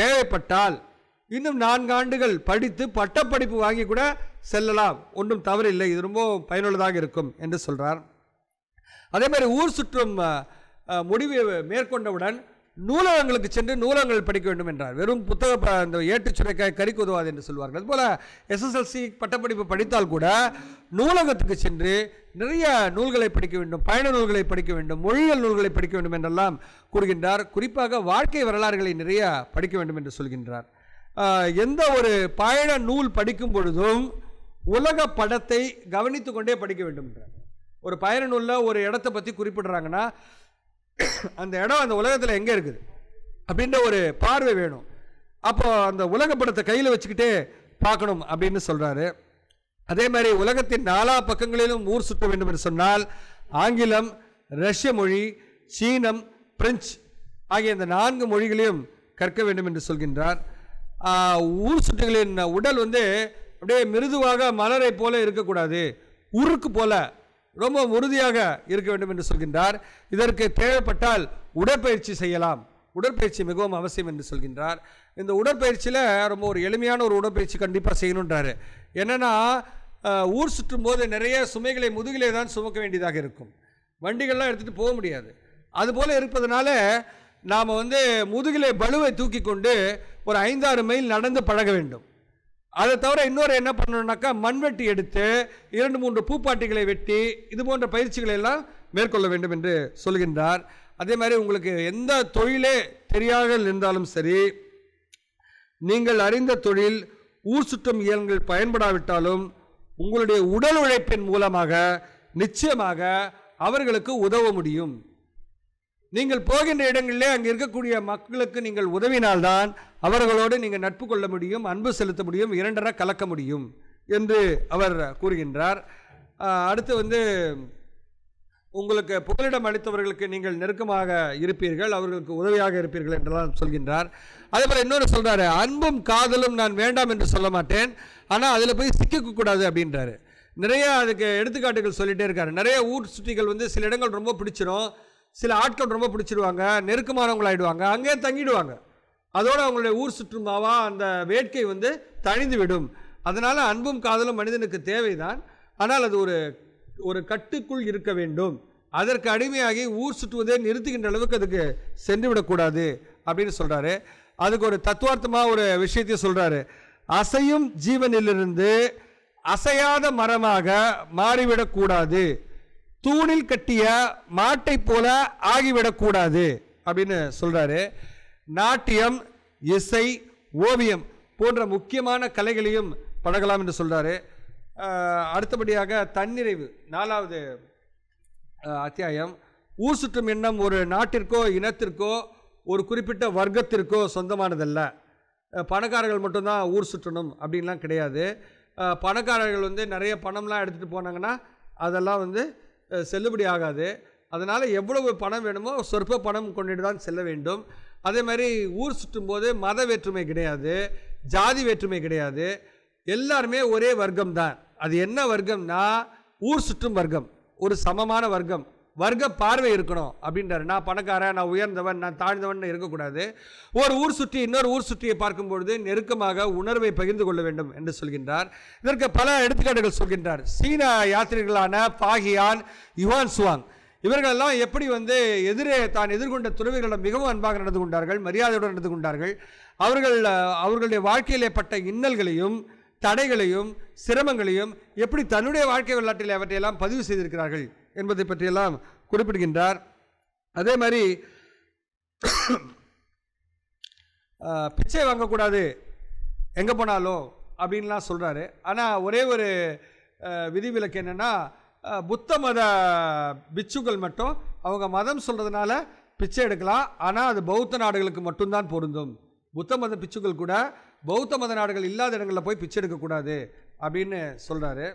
தேவைப்பட்டால் இன்னும் நான்கு ஆண்டுகள் படித்து பட்டப்படிப்பு வாங்கி கூட செல்லலாம் ஒன்றும் தவறில்லை இது ரொம்ப பயனுள்ளதாக இருக்கும் என்று சொல்கிறார் அதே மாதிரி ஊர் சுற்றும் முடிவை மேற்கொண்டவுடன் நூலகங்களுக்கு சென்று நூலகங்கள் படிக்க வேண்டும் என்றார் வெறும் புத்தக இந்த ஏற்றுச்சுரைக்காய் கறிக்கு உதவாது என்று சொல்வார்கள் அதுபோல் எஸ்எஸ்எல்சி பட்டப்படிப்பு படித்தால் கூட நூலகத்துக்கு சென்று நிறைய நூல்களை படிக்க வேண்டும் பயண நூல்களை படிக்க வேண்டும் மொழிகள் நூல்களை படிக்க வேண்டும் என்றெல்லாம் கூறுகின்றார் குறிப்பாக வாழ்க்கை வரலாறுகளை நிறைய படிக்க வேண்டும் என்று சொல்கின்றார் எந்த ஒரு பயண நூல் படிக்கும் பொழுதும் உலக படத்தை கவனித்து கொண்டே படிக்க வேண்டும் என்றார் ஒரு பயண நூலில் ஒரு இடத்தை பற்றி குறிப்பிடுறாங்கன்னா அந்த இடம் அந்த உலகத்தில் எங்கே இருக்குது அப்படின்ற ஒரு பார்வை வேணும் அப்போ அந்த உலக படத்தை கையில் வச்சுக்கிட்டே பார்க்கணும் அப்படின்னு சொல்கிறாரு அதே மாதிரி உலகத்தின் நாலா பக்கங்களிலும் ஊர் சுற்ற வேண்டும் என்று சொன்னால் ஆங்கிலம் ரஷ்ய மொழி சீனம் பிரெஞ்சு ஆகிய இந்த நான்கு மொழிகளையும் கற்க வேண்டும் என்று சொல்கின்றார் ஊர் சுட்டுகளின் உடல் வந்து அப்படியே மிருதுவாக மலரை போல இருக்கக்கூடாது உருக்கு போல ரொம்ப உறுதியாக இருக்க வேண்டும் என்று சொல்கின்றார் இதற்கு தேவைப்பட்டால் உடற்பயிற்சி செய்யலாம் உடற்பயிற்சி மிகவும் அவசியம் என்று சொல்கின்றார் இந்த உடற்பயிற்சியில் ரொம்ப ஒரு எளிமையான ஒரு உடற்பயிற்சி கண்டிப்பாக செய்யணுன்றாரு என்னென்னா ஊர் சுற்றும் போது நிறைய சுமைகளை முதுகிலே தான் சுமக்க வேண்டியதாக இருக்கும் வண்டிகள்லாம் எடுத்துகிட்டு போக முடியாது அதுபோல் இருப்பதனால நாம் வந்து முதுகிலே பலுவை தூக்கி கொண்டு ஒரு ஐந்தாறு மைல் நடந்து பழக வேண்டும் அதை தவிர இன்னொரு என்ன பண்ணணும்னாக்கா மண்வெட்டி எடுத்து இரண்டு மூன்று பூப்பாட்டிகளை வெட்டி இது போன்ற பயிற்சிகளை எல்லாம் மேற்கொள்ள வேண்டும் என்று சொல்கின்றார் அதே மாதிரி உங்களுக்கு எந்த தொழிலே தெரியாத இருந்தாலும் சரி நீங்கள் அறிந்த தொழில் ஊர் சுற்றும் இயல்கள் பயன்படாவிட்டாலும் உங்களுடைய உடல் உழைப்பின் மூலமாக நிச்சயமாக அவர்களுக்கு உதவ முடியும் நீங்கள் போகின்ற இடங்களிலே அங்கே இருக்கக்கூடிய மக்களுக்கு நீங்கள் உதவினால்தான் அவர்களோடு நீங்கள் நட்பு கொள்ள முடியும் அன்பு செலுத்த முடியும் இரண்டரை கலக்க முடியும் என்று அவர் கூறுகின்றார் அடுத்து வந்து உங்களுக்கு புகலிடம் அளித்தவர்களுக்கு நீங்கள் நெருக்கமாக இருப்பீர்கள் அவர்களுக்கு உதவியாக இருப்பீர்கள் என்றெல்லாம் சொல்கின்றார் அதே போல் இன்னொரு சொல்கிறாரு அன்பும் காதலும் நான் வேண்டாம் என்று சொல்ல மாட்டேன் ஆனால் அதில் போய் சிக்கக்கூடாது அப்படின்றாரு நிறைய அதுக்கு எடுத்துக்காட்டுகள் சொல்லிகிட்டே இருக்காரு நிறைய ஊர் சுட்டிகள் வந்து சில இடங்கள் ரொம்ப பிடிச்சிரும் சில ஆட்கள் ரொம்ப பிடிச்சிடுவாங்க நெருக்கமானவங்களாயிடுவாங்க அங்கேயே தங்கிடுவாங்க அதோடு அவங்களுடைய ஊர் சுற்றுமாவாக அந்த வேட்கை வந்து தணிந்து விடும் அதனால் அன்பும் காதலும் மனிதனுக்கு தேவைதான் ஆனால் அது ஒரு ஒரு கட்டுக்குள் இருக்க வேண்டும் அதற்கு அடிமையாகி ஊர் சுற்றுவதே நிறுத்துகின்ற அளவுக்கு அதுக்கு சென்றுவிடக்கூடாது அப்படின்னு சொல்கிறாரு அதுக்கு ஒரு தத்துவார்த்தமாக ஒரு விஷயத்தையும் சொல்கிறாரு அசையும் ஜீவனிலிருந்து அசையாத மரமாக மாறிவிடக்கூடாது தூணில் கட்டிய மாட்டை போல ஆகிவிடக்கூடாது அப்படின்னு சொல்கிறாரு நாட்டியம் இசை ஓவியம் போன்ற முக்கியமான கலைகளையும் பழகலாம் என்று சொல்கிறாரு அடுத்தபடியாக தன்னிறைவு நாலாவது அத்தியாயம் ஊர் எண்ணம் ஒரு நாட்டிற்கோ இனத்திற்கோ ஒரு குறிப்பிட்ட வர்க்கத்திற்கோ சொந்தமானதல்ல பணக்காரர்கள் மட்டும்தான் ஊர் சுற்றணும் அப்படின்லாம் கிடையாது பணக்காரர்கள் வந்து நிறைய பணம்லாம் எடுத்துகிட்டு போனாங்கன்னா அதெல்லாம் வந்து செல்லுபடி ஆகாது அதனால் எவ்வளவு பணம் வேணுமோ சொற்ப பணம் கொண்டுட்டு தான் செல்ல வேண்டும் அதே மாதிரி ஊர் சுற்றும் போது மத வேற்றுமை கிடையாது ஜாதி வேற்றுமை கிடையாது எல்லாருமே ஒரே வர்க்கம் தான் அது என்ன வர்க்கம்னா ஊர் சுற்றும் வர்க்கம் ஒரு சமமான வர்க்கம் வர்க்க பார்வை இருக்கணும் அப்படின்றாரு நான் பணக்காரன் நான் உயர்ந்தவன் நான் தாழ்ந்தவன் இருக்கக்கூடாது ஒரு ஊர் சுற்றி இன்னொரு ஊர் சுற்றியை பார்க்கும்பொழுது நெருக்கமாக உணர்வை பகிர்ந்து கொள்ள வேண்டும் என்று சொல்கின்றார் இதற்கு பல எடுத்துக்காட்டுகள் சொல்கின்றார் சீன யாத்திரிகளான பாகியான் யுவான் சுவாங் இவர்களெல்லாம் எப்படி வந்து எதிரே தான் எதிர்கொண்ட துறவிகளிடம் மிகவும் அன்பாக நடந்து கொண்டார்கள் மரியாதையுடன் நடந்து கொண்டார்கள் அவர்கள் அவர்களுடைய வாழ்க்கையில் பட்ட இன்னல்களையும் தடைகளையும் சிரமங்களையும் எப்படி தன்னுடைய வாழ்க்கை வரலாற்றில் அவற்றையெல்லாம் பதிவு செய்திருக்கிறார்கள் என்பதை பற்றியெல்லாம் குறிப்பிடுகின்றார் அதே மாதிரி பிச்சை வாங்கக்கூடாது எங்கே போனாலும் அப்படின்லாம் சொல்கிறாரு ஆனால் ஒரே ஒரு விதிவிலக்கு என்னென்னா புத்த மத பிச்சுக்கள் மட்டும் அவங்க மதம் சொல்கிறதுனால பிச்சை எடுக்கலாம் ஆனால் அது பௌத்த நாடுகளுக்கு மட்டும்தான் பொருந்தும் புத்த மத பிச்சுக்கள் கூட பௌத்த மத நாடுகள் இல்லாத இடங்களில் போய் பிச்சை எடுக்கக்கூடாது அப்படின்னு சொல்கிறாரு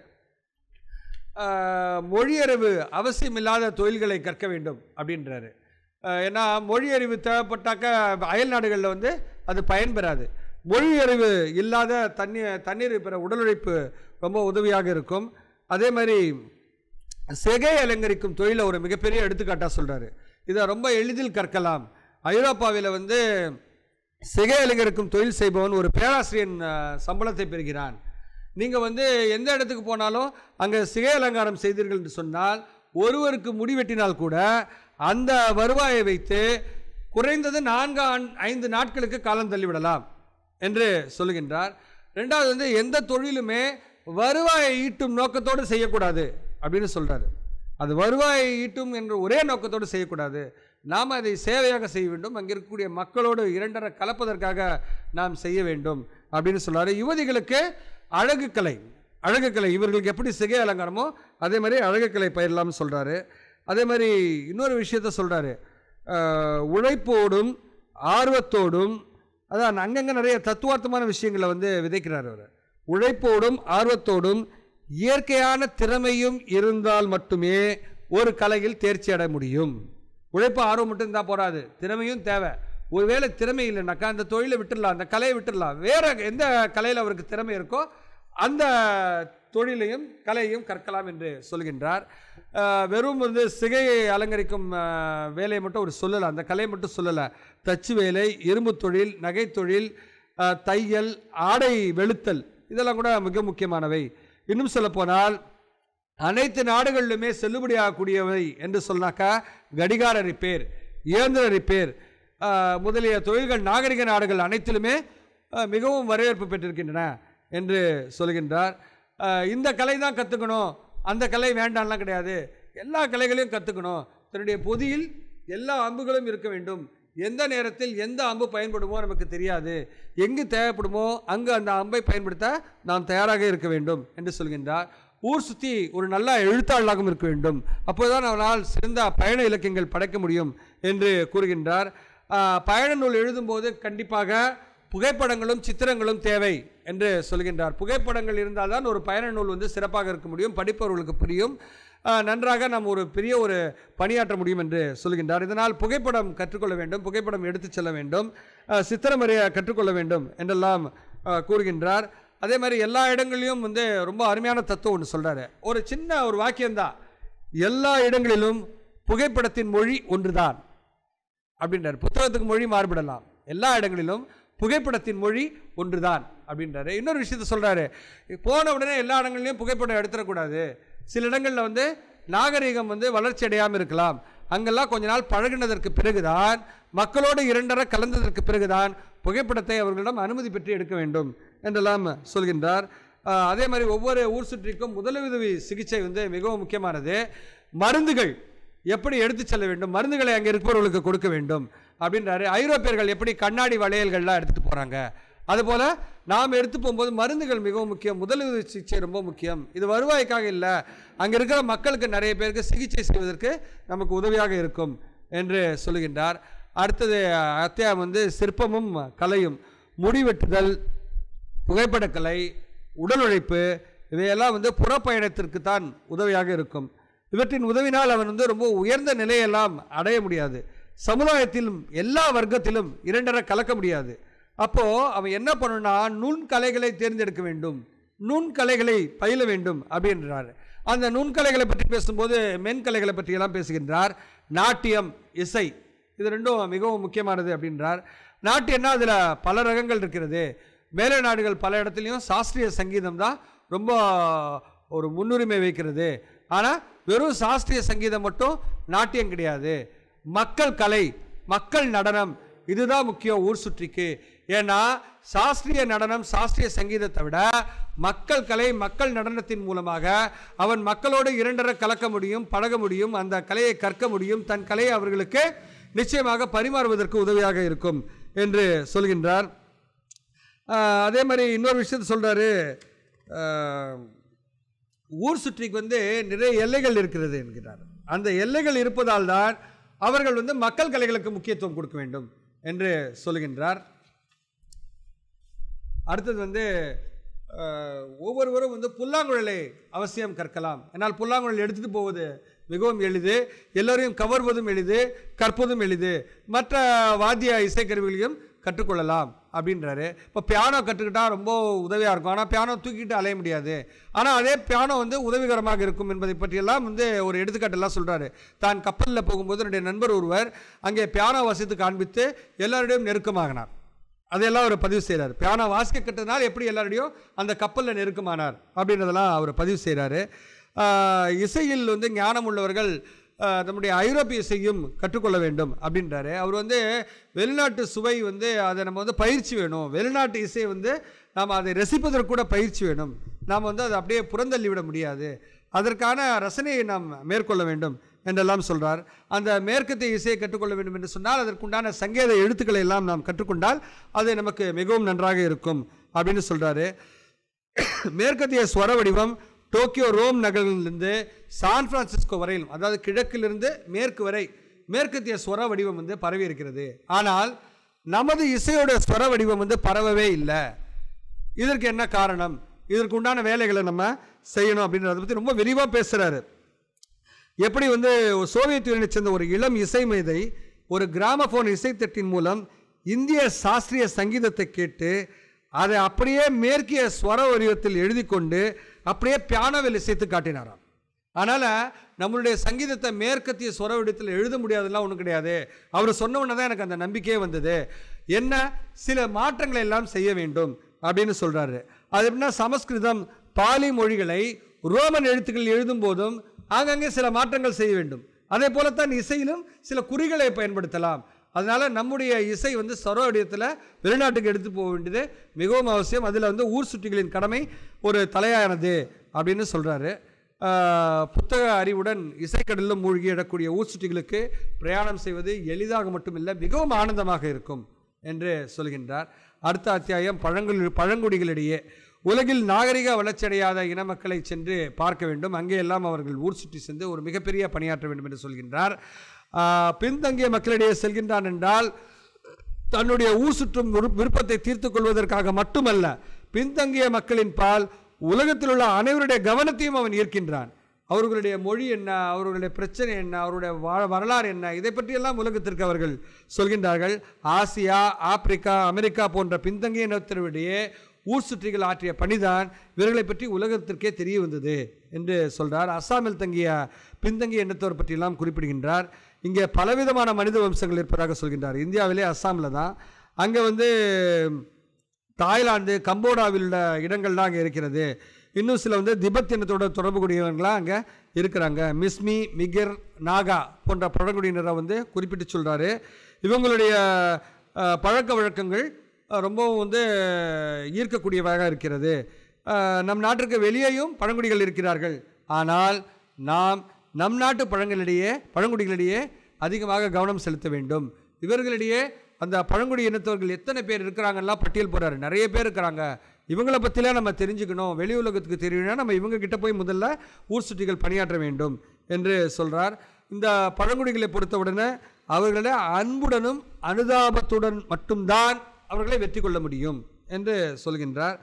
மொழியறிவு அவசியமில்லாத தொழில்களை கற்க வேண்டும் அப்படின்றாரு ஏன்னா மொழியறிவு தேவைப்பட்டாக்க அயல் நாடுகளில் வந்து அது பயன்பெறாது மொழியறிவு இல்லாத தண்ணி தண்ணீர் பெற உடல் உழைப்பு ரொம்ப உதவியாக இருக்கும் அதே மாதிரி செகை அலங்கரிக்கும் தொழிலை ஒரு மிகப்பெரிய எடுத்துக்காட்டாக சொல்கிறாரு இதை ரொம்ப எளிதில் கற்கலாம் ஐரோப்பாவில் வந்து சிகை அலங்கரிக்கும் தொழில் செய்பவன் ஒரு பேராசிரியன் சம்பளத்தை பெறுகிறான் நீங்கள் வந்து எந்த இடத்துக்கு போனாலும் அங்கே சிகை அலங்காரம் செய்தீர்கள் என்று சொன்னால் ஒருவருக்கு முடிவெட்டினால் கூட அந்த வருவாயை வைத்து குறைந்தது நான்கு ஐந்து நாட்களுக்கு காலம் தள்ளிவிடலாம் என்று சொல்லுகின்றார் ரெண்டாவது வந்து எந்த தொழிலுமே வருவாயை ஈட்டும் நோக்கத்தோடு செய்யக்கூடாது அப்படின்னு சொல்கிறாரு அது வருவாயை ஈட்டும் என்று ஒரே நோக்கத்தோடு செய்யக்கூடாது நாம் அதை சேவையாக செய்ய வேண்டும் அங்கே இருக்கக்கூடிய மக்களோடு இரண்டரை கலப்பதற்காக நாம் செய்ய வேண்டும் அப்படின்னு சொல்கிறார் யுவதிகளுக்கு அழகு கலை அழகு கலை இவர்களுக்கு எப்படி சிகை அலங்காரமோ அதே மாதிரி அழகுக்கலை பயிரலாம்னு சொல்கிறாரு அதே மாதிரி இன்னொரு விஷயத்த சொல்கிறாரு உழைப்போடும் ஆர்வத்தோடும் அதான் அங்கங்கே நிறைய தத்துவார்த்தமான விஷயங்களை வந்து விதைக்கிறார் அவர் உழைப்போடும் ஆர்வத்தோடும் இயற்கையான திறமையும் இருந்தால் மட்டுமே ஒரு கலையில் தேர்ச்சி அடைய முடியும் உழைப்பு ஆர்வம் மட்டும் இருந்தால் போகாது திறமையும் தேவை ஒருவேளை திறமை இல்லைனாக்கா அந்த தொழிலை விட்டுடலாம் அந்த கலையை விட்டுடலாம் வேறு எந்த கலையில் அவருக்கு திறமை இருக்கோ அந்த தொழிலையும் கலையையும் கற்கலாம் என்று சொல்கின்றார் வெறும் வந்து சிகையை அலங்கரிக்கும் வேலையை மட்டும் ஒரு சொல்லலை அந்த கலையை மட்டும் சொல்லலை தச்சு வேலை இரும்பு தொழில் நகை தொழில் தையல் ஆடை வெளுத்தல் இதெல்லாம் கூட மிக முக்கியமானவை இன்னும் சொல்லப்போனால் அனைத்து நாடுகளிலுமே செல்லுபடியாகக்கூடியவை என்று சொன்னாக்கா கடிகார ரிப்பேர் இயந்திர ரிப்பேர் முதலிய தொழில்கள் நாகரிக நாடுகள் அனைத்திலுமே மிகவும் வரவேற்பு பெற்றிருக்கின்றன என்று சொல்கின்றார் இந்த கலை தான் கற்றுக்கணும் அந்த கலை வேண்டாம்லாம் கிடையாது எல்லா கலைகளையும் கற்றுக்கணும் தன்னுடைய பொதியில் எல்லா அம்புகளும் இருக்க வேண்டும் எந்த நேரத்தில் எந்த அம்பு பயன்படுமோ நமக்கு தெரியாது எங்கு தேவைப்படுமோ அங்கு அந்த அம்பை பயன்படுத்த நாம் தயாராக இருக்க வேண்டும் என்று சொல்கின்றார் ஊர் சுற்றி ஒரு நல்ல எழுத்தாளாகவும் இருக்க வேண்டும் அப்போதுதான் அவனால் சிறந்த பயண இலக்கியங்கள் படைக்க முடியும் என்று கூறுகின்றார் பயண நூல் எழுதும்போது கண்டிப்பாக புகைப்படங்களும் சித்திரங்களும் தேவை என்று சொல்கின்றார் புகைப்படங்கள் இருந்தால் தான் ஒரு பயண நூல் வந்து சிறப்பாக இருக்க முடியும் படிப்பவர்களுக்கு புரியும் நன்றாக நாம் ஒரு பெரிய ஒரு பணியாற்ற முடியும் என்று சொல்கின்றார் இதனால் புகைப்படம் கற்றுக்கொள்ள வேண்டும் புகைப்படம் எடுத்துச் செல்ல வேண்டும் சித்திரம் வரைய கற்றுக்கொள்ள வேண்டும் என்றெல்லாம் கூறுகின்றார் அதே மாதிரி எல்லா இடங்களிலும் வந்து ரொம்ப அருமையான தத்துவம் ஒன்று சொல்கிறாரு ஒரு சின்ன ஒரு வாக்கியம்தான் எல்லா இடங்களிலும் புகைப்படத்தின் மொழி ஒன்றுதான் அப்படின்றார் புத்தகத்துக்கு மொழி மாறுபடலாம் எல்லா இடங்களிலும் புகைப்படத்தின் மொழி ஒன்றுதான் அப்படின்றாரு இன்னொரு விஷயத்த சொல்கிறாரு போன உடனே எல்லா இடங்கள்லையும் புகைப்படம் எடுத்துடக்கூடாது சில இடங்களில் வந்து நாகரீகம் வந்து வளர்ச்சி அடையாமல் இருக்கலாம் அங்கெல்லாம் கொஞ்ச நாள் பழகினதற்கு பிறகுதான் மக்களோடு இரண்டரை கலந்ததற்கு பிறகுதான் புகைப்படத்தை அவர்களிடம் அனுமதி பெற்று எடுக்க வேண்டும் என்றெல்லாம் சொல்கின்றார் அதே மாதிரி ஒவ்வொரு ஊர் சுற்றிக்கும் முதலுதவி சிகிச்சை வந்து மிகவும் முக்கியமானது மருந்துகள் எப்படி எடுத்து செல்ல வேண்டும் மருந்துகளை அங்கே இருப்பவர்களுக்கு கொடுக்க வேண்டும் அப்படின்றாரு ஐரோப்பியர்கள் எப்படி கண்ணாடி வளையல்கள்லாம் எடுத்துகிட்டு போகிறாங்க அதுபோல் நாம் எடுத்து போகும்போது மருந்துகள் மிகவும் முக்கியம் முதலுதவி சிகிச்சை ரொம்ப முக்கியம் இது வருவாய்க்காக இல்லை அங்கே இருக்கிற மக்களுக்கு நிறைய பேருக்கு சிகிச்சை செய்வதற்கு நமக்கு உதவியாக இருக்கும் என்று சொல்லுகின்றார் அடுத்தது அத்தியாயம் வந்து சிற்பமும் கலையும் முடிவெட்டுதல் புகைப்படக்கலை உடல் உழைப்பு இவையெல்லாம் வந்து புறப்பயணத்திற்கு தான் உதவியாக இருக்கும் இவற்றின் உதவினால் அவன் வந்து ரொம்ப உயர்ந்த நிலையெல்லாம் அடைய முடியாது சமுதாயத்திலும் எல்லா வர்க்கத்திலும் இரண்டரை கலக்க முடியாது அப்போது அவன் என்ன பண்ணணும்னா நுண்கலைகளை தேர்ந்தெடுக்க வேண்டும் நுண்கலைகளை பயில வேண்டும் அப்படின்றார் அந்த நுண்கலைகளை பற்றி பேசும்போது மென்கலைகளை பற்றியெல்லாம் பேசுகின்றார் நாட்டியம் இசை இது ரெண்டும் மிகவும் முக்கியமானது அப்படின்றார் நாட்டியம்னா அதில் பல ரகங்கள் இருக்கிறது மேலை நாடுகள் பல இடத்துலையும் சாஸ்திரிய சங்கீதம் தான் ரொம்ப ஒரு முன்னுரிமை வைக்கிறது ஆனால் வெறும் சாஸ்திரிய சங்கீதம் மட்டும் நாட்டியம் கிடையாது மக்கள் கலை மக்கள் நடனம் இதுதான் முக்கியம் ஊர் சுற்றிக்கு ஏன்னா சாஸ்திரிய நடனம் சாஸ்திரிய சங்கீதத்தை விட மக்கள் கலை மக்கள் நடனத்தின் மூலமாக அவன் மக்களோடு இரண்டரை கலக்க முடியும் பழக முடியும் அந்த கலையை கற்க முடியும் தன் கலையை அவர்களுக்கு நிச்சயமாக பரிமாறுவதற்கு உதவியாக இருக்கும் என்று சொல்கின்றார் அதே மாதிரி இன்னொரு விஷயத்தை சொல்கிறாரு ஊர் சுற்றிக்கு வந்து நிறைய எல்லைகள் இருக்கிறது என்கிறார் அந்த எல்லைகள் இருப்பதால் தான் அவர்கள் வந்து மக்கள் கலைகளுக்கு முக்கியத்துவம் கொடுக்க வேண்டும் என்று சொல்லுகின்றார் அடுத்தது வந்து ஒவ்வொருவரும் வந்து புல்லாங்குழலை அவசியம் கற்கலாம் என்னால் புல்லாங்குழல் எடுத்துகிட்டு போவது மிகவும் எளிது எல்லோரையும் கவர்வதும் எளிது கற்பதும் எளிது மற்ற வாத்திய இசைக்கருவிகளையும் கற்றுக்கொள்ளலாம் அப்படின்றாரு இப்போ பியானோ கற்றுக்கிட்டால் ரொம்ப உதவியாக இருக்கும் ஆனால் பியானோ தூக்கிட்டு அலைய முடியாது ஆனால் அதே பியானோ வந்து உதவிகரமாக இருக்கும் என்பதை பற்றியெல்லாம் வந்து ஒரு எடுத்துக்காட்டெல்லாம் சொல்கிறாரு தான் கப்பலில் போகும்போது என்னுடைய நண்பர் ஒருவர் அங்கே பியானோ வாசித்து காண்பித்து எல்லாருடையும் நெருக்கமாகினார் அதையெல்லாம் அவர் பதிவு செய்கிறார் பியானோ வாசிக்க கட்டதுனால் எப்படி எல்லாருடையும் அந்த கப்பலில் நெருக்கமானார் அப்படின்றதெல்லாம் அவர் பதிவு செய்கிறாரு இசையில் வந்து ஞானம் உள்ளவர்கள் நம்முடைய ஐரோப்பியஸையும் கற்றுக்கொள்ள வேண்டும் அப்படின்றாரு அவர் வந்து வெளிநாட்டு சுவை வந்து அதை நம்ம வந்து பயிற்சி வேணும் வெளிநாட்டு இசையை வந்து நாம் அதை ரசிப்பதற்கு கூட பயிற்சி வேணும் நாம் வந்து அதை அப்படியே புறந்தள்ளி விட முடியாது அதற்கான ரசனையை நாம் மேற்கொள்ள வேண்டும் என்றெல்லாம் சொல்கிறார் அந்த மேற்கத்திய இசையை கற்றுக்கொள்ள வேண்டும் என்று சொன்னால் அதற்குண்டான சங்கேத எழுத்துக்களை எல்லாம் நாம் கற்றுக்கொண்டால் அது நமக்கு மிகவும் நன்றாக இருக்கும் அப்படின்னு சொல்கிறாரு மேற்கத்திய ஸ்வர வடிவம் டோக்கியோ ரோம் நகரிலிருந்து சான் பிரான்சிஸ்கோ வரையிலும் அதாவது கிழக்கிலிருந்து மேற்கு வரை மேற்கத்திய ஸ்வர வடிவம் வந்து பரவி இருக்கிறது ஆனால் நமது இசையோட ஸ்வர வடிவம் வந்து பரவவே இல்லை இதற்கு என்ன காரணம் இதற்கு உண்டான வேலைகளை நம்ம செய்யணும் அப்படின்றத பற்றி ரொம்ப விரிவாக பேசுகிறாரு எப்படி வந்து சோவியத் யூனியனை சேர்ந்த ஒரு இளம் இசை மேதை ஒரு கிராமஃபோன் இசைத்தட்டின் மூலம் இந்திய சாஸ்திரிய சங்கீதத்தை கேட்டு அதை அப்படியே மேற்கிய ஸ்வர வடிவத்தில் எழுதி கொண்டு அப்படியே பியானவில் இசைத்து காட்டினாராம் அதனால் நம்மளுடைய சங்கீதத்தை மேற்கத்திய ஸ்வர வடிவத்தில் எழுத முடியாதெல்லாம் ஒன்றும் கிடையாது அவர் சொன்னவொன்னே தான் எனக்கு அந்த நம்பிக்கையே வந்தது என்ன சில மாற்றங்களை எல்லாம் செய்ய வேண்டும் அப்படின்னு சொல்கிறாரு அது எப்படின்னா சமஸ்கிருதம் பாலி மொழிகளை ரோமன் எழுத்துக்கள் எழுதும் போதும் ஆங்காங்கே சில மாற்றங்கள் செய்ய வேண்டும் அதே போலத்தான் இசையிலும் சில குறிகளை பயன்படுத்தலாம் அதனால் நம்முடைய இசை வந்து சரோடியத்தில் வெளிநாட்டுக்கு எடுத்து போக வேண்டியது மிகவும் அவசியம் அதில் வந்து ஊர் சுட்டிகளின் கடமை ஒரு தலையானது அப்படின்னு சொல்கிறாரு புத்தக அறிவுடன் இசைக்கடலில் மூழ்கி இடக்கூடிய ஊர் சுட்டிகளுக்கு பிரயாணம் செய்வது எளிதாக மட்டுமில்லை மிகவும் ஆனந்தமாக இருக்கும் என்று சொல்கின்றார் அடுத்த அத்தியாயம் பழங்குடி பழங்குடிகளிடையே உலகில் நாகரிக வளர்ச்சியடையாத இன மக்களை சென்று பார்க்க வேண்டும் அங்கே எல்லாம் அவர்கள் ஊர் சுற்றி சென்று ஒரு மிகப்பெரிய பணியாற்ற வேண்டும் என்று சொல்கின்றார் பின்தங்கிய மக்களிடையே செல்கின்றான் என்றால் தன்னுடைய ஊர் சுற்றும் விருப்பத்தை தீர்த்து கொள்வதற்காக மட்டுமல்ல பின்தங்கிய மக்களின் பால் உலகத்தில் உள்ள அனைவருடைய கவனத்தையும் அவன் ஈர்க்கின்றான் அவர்களுடைய மொழி என்ன அவர்களுடைய பிரச்சனை என்ன அவருடைய வரலாறு என்ன இதை பற்றியெல்லாம் உலகத்திற்கு அவர்கள் சொல்கின்றார்கள் ஆசியா ஆப்பிரிக்கா அமெரிக்கா போன்ற பின்தங்கிய இனத்தினுடைய ஊர் சுற்றிகள் ஆற்றிய பணிதான் இவர்களை பற்றி உலகத்திற்கே தெரிய வந்தது என்று சொல்கிறார் அஸ்ஸாமில் தங்கிய பின்தங்கிய இனத்தோர் பற்றியெல்லாம் குறிப்பிடுகின்றார் இங்கே பலவிதமான மனித வம்சங்கள் இருப்பதாக சொல்கின்றார் இந்தியாவிலே அஸ்ஸாமில் தான் அங்கே வந்து தாய்லாந்து கம்போடாவில் உள்ள இடங்கள்லாம் அங்கே இருக்கிறது இன்னும் சில வந்து திபத் இனத்தோட தொடர்பு கூடியவங்களாம் அங்கே இருக்கிறாங்க மிஸ்மி மிகிர் நாகா போன்ற பழங்குடியினரை வந்து குறிப்பிட்டு சொல்கிறாரு இவங்களுடைய பழக்க வழக்கங்கள் ரொம்பவும் வந்து ஈர்க்கக்கூடியவையாக இருக்கிறது நம் நாட்டிற்கு வெளியேயும் பழங்குடிகள் இருக்கிறார்கள் ஆனால் நாம் நம் நாட்டு பழங்களிடையே பழங்குடிகளிடையே அதிகமாக கவனம் செலுத்த வேண்டும் இவர்களிடையே அந்த பழங்குடி இனத்தவர்கள் எத்தனை பேர் இருக்கிறாங்கலாம் பட்டியல் போகிறாரு நிறைய பேர் இருக்கிறாங்க இவங்களை பற்றிலாம் நம்ம தெரிஞ்சுக்கணும் வெளி உலகத்துக்கு தெரியணும்னா நம்ம கிட்ட போய் முதல்ல ஊர் சுட்டிகள் பணியாற்ற வேண்டும் என்று சொல்கிறார் இந்த பழங்குடிகளை பொறுத்தவுடனே அவர்களை அன்புடனும் அனுதாபத்துடன் மட்டும்தான் அவர்களை வெற்றி கொள்ள முடியும் என்று சொல்கின்றார்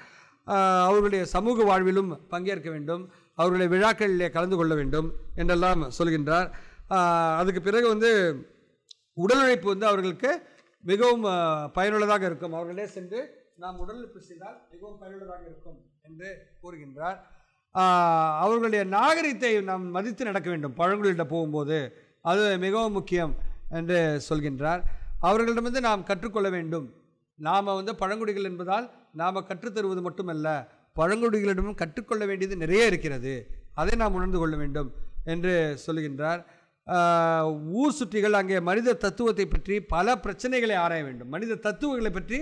அவர்களுடைய சமூக வாழ்விலும் பங்கேற்க வேண்டும் அவர்களுடைய விழாக்களிலே கலந்து கொள்ள வேண்டும் என்றெல்லாம் சொல்கின்றார் அதுக்கு பிறகு வந்து உடல் உழைப்பு வந்து அவர்களுக்கு மிகவும் பயனுள்ளதாக இருக்கும் அவர்களே சென்று நாம் உடல் உழைப்பு செய்தால் மிகவும் பயனுள்ளதாக இருக்கும் என்று கூறுகின்றார் அவர்களுடைய நாகரிகத்தை நாம் மதித்து நடக்க வேண்டும் பழங்குடியிட போகும்போது அது மிகவும் முக்கியம் என்று சொல்கின்றார் அவர்களிடமிருந்து நாம் கற்றுக்கொள்ள வேண்டும் நாம் வந்து பழங்குடிகள் என்பதால் நாம் கற்றுத்தருவது மட்டுமல்ல பழங்குடிகளிடமும் கற்றுக்கொள்ள வேண்டியது நிறைய இருக்கிறது அதை நாம் உணர்ந்து கொள்ள வேண்டும் என்று சொல்லுகின்றார் ஊர் சுற்றிகள் அங்கே மனித தத்துவத்தை பற்றி பல பிரச்சனைகளை ஆராய வேண்டும் மனித தத்துவங்களை பற்றி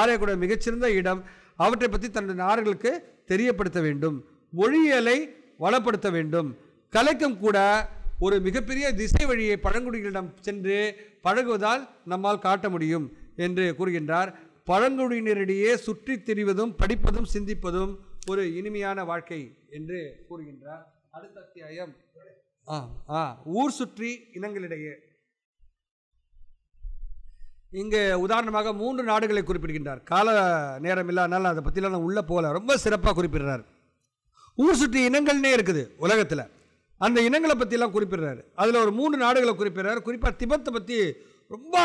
ஆராயக்கூடிய மிகச்சிறந்த இடம் அவற்றை பற்றி தன்னுடைய நாடுகளுக்கு தெரியப்படுத்த வேண்டும் மொழியலை வளப்படுத்த வேண்டும் கலைக்கம் கூட ஒரு மிகப்பெரிய திசை வழியை பழங்குடிகளிடம் சென்று பழகுவதால் நம்மால் காட்ட முடியும் என்று கூறுகின்றார் பழங்குடியினரிடையே சுற்றித் திரிவதும் படிப்பதும் சிந்திப்பதும் ஒரு இனிமையான வாழ்க்கை என்று கூறுகின்றார் அடுத்த அத்தியாயம் ஆ ஆ ஊர் சுற்றி இனங்களிடையே இங்கே உதாரணமாக மூன்று நாடுகளை குறிப்பிடுகின்றார் கால நேரம் இல்லாதனால அதை பற்றிலாம் நான் உள்ளே போகல ரொம்ப சிறப்பாக குறிப்பிடுறார் ஊர் சுற்றி இனங்கள்னே இருக்குது உலகத்தில் அந்த இனங்களை பற்றிலாம் குறிப்பிடுறாரு அதில் ஒரு மூன்று நாடுகளை குறிப்பிடுறார் குறிப்பாக திபத்தை பற்றி ரொம்ப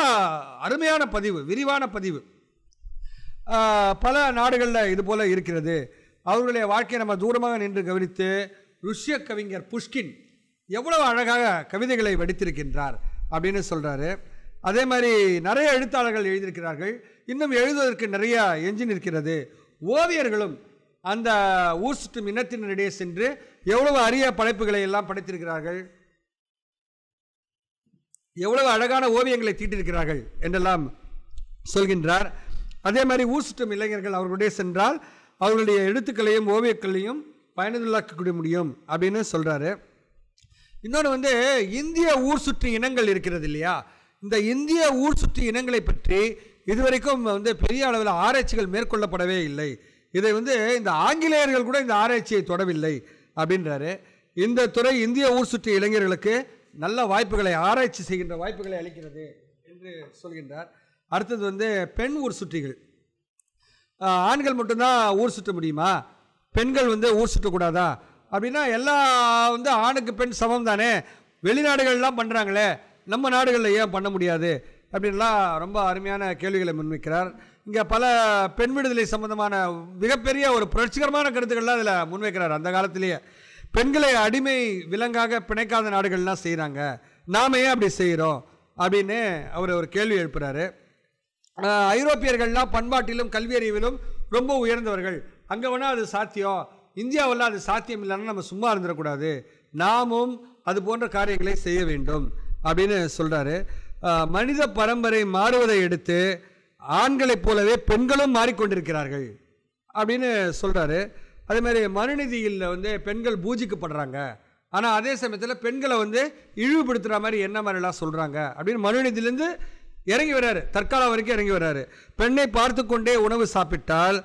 அருமையான பதிவு விரிவான பதிவு பல நாடுகளில் இது போல் இருக்கிறது அவர்களுடைய வாழ்க்கையை நம்ம தூரமாக நின்று கவனித்து ருஷ்ய கவிஞர் புஷ்கின் எவ்வளவு அழகாக கவிதைகளை வடித்திருக்கின்றார் அப்படின்னு சொல்கிறாரு அதே மாதிரி நிறைய எழுத்தாளர்கள் எழுதியிருக்கிறார்கள் இன்னும் எழுதுவதற்கு நிறைய எஞ்சி நிற்கிறது ஓவியர்களும் அந்த ஊர் சுற்றும் இனத்தினரிடையே சென்று எவ்வளவு அரிய படைப்புகளை எல்லாம் படைத்திருக்கிறார்கள் எவ்வளவு அழகான ஓவியங்களை தீட்டிருக்கிறார்கள் என்றெல்லாம் சொல்கின்றார் அதே மாதிரி ஊசுட்டும் இளைஞர்கள் அவர்களுடைய சென்றால் அவர்களுடைய எழுத்துக்களையும் ஓவியக்களையும் பயனுள்ளாக்கக்கூடிய முடியும் அப்படின்னு சொல்கிறாரு இன்னொன்று வந்து இந்திய ஊர் சுற்று இனங்கள் இருக்கிறது இல்லையா இந்த இந்திய ஊர் சுற்று இனங்களை பற்றி இதுவரைக்கும் வந்து பெரிய அளவில் ஆராய்ச்சிகள் மேற்கொள்ளப்படவே இல்லை இதை வந்து இந்த ஆங்கிலேயர்கள் கூட இந்த ஆராய்ச்சியை தொடவில்லை அப்படின்றாரு இந்த துறை இந்திய ஊர் சுற்று இளைஞர்களுக்கு நல்ல வாய்ப்புகளை ஆராய்ச்சி செய்கின்ற வாய்ப்புகளை அளிக்கிறது என்று சொல்கின்றார் அடுத்தது வந்து பெண் ஊர் சுற்றிகள் ஆண்கள் மட்டும்தான் ஊர் சுற்ற முடியுமா பெண்கள் வந்து ஊர் சுற்றக்கூடாதா அப்படின்னா எல்லா வந்து ஆணுக்கு பெண் சமம் தானே வெளிநாடுகள்லாம் பண்ணுறாங்களே நம்ம நாடுகளில் ஏன் பண்ண முடியாது அப்படின்லாம் ரொம்ப அருமையான கேள்விகளை முன்வைக்கிறார் இங்கே பல பெண் விடுதலை சம்பந்தமான மிகப்பெரிய ஒரு புரட்சிகரமான கருத்துக்கள்லாம் அதில் முன்வைக்கிறார் அந்த காலத்திலேயே பெண்களை அடிமை விலங்காக பிணைக்காத நாடுகள்லாம் செய்கிறாங்க நாம ஏன் அப்படி செய்கிறோம் அப்படின்னு அவர் ஒரு கேள்வி எழுப்புறாரு ஐரோப்பியர்கள்லாம் பண்பாட்டிலும் கல்வியறிவிலும் ரொம்ப உயர்ந்தவர்கள் அங்கே வேணால் அது சாத்தியம் இந்தியாவில் அது சாத்தியம் இல்லைன்னா நம்ம சும்மா இருந்துடக்கூடாது நாமும் அது போன்ற காரியங்களை செய்ய வேண்டும் அப்படின்னு சொல்கிறாரு மனித பரம்பரை மாறுவதை எடுத்து ஆண்களைப் போலவே பெண்களும் மாறிக்கொண்டிருக்கிறார்கள் அப்படின்னு சொல்கிறாரு அதே மாதிரி மனுநிதியில் வந்து பெண்கள் பூஜிக்கப்படுறாங்க ஆனால் அதே சமயத்தில் பெண்களை வந்து இழிவுபடுத்துகிற மாதிரி என்ன மாதிரிலாம் சொல்கிறாங்க அப்படின்னு மனுநிதியிலேருந்து இறங்கி வர்றாரு தற்காலம் வரைக்கும் இறங்கி வர்றாரு பெண்ணை பார்த்து கொண்டே உணவு சாப்பிட்டால்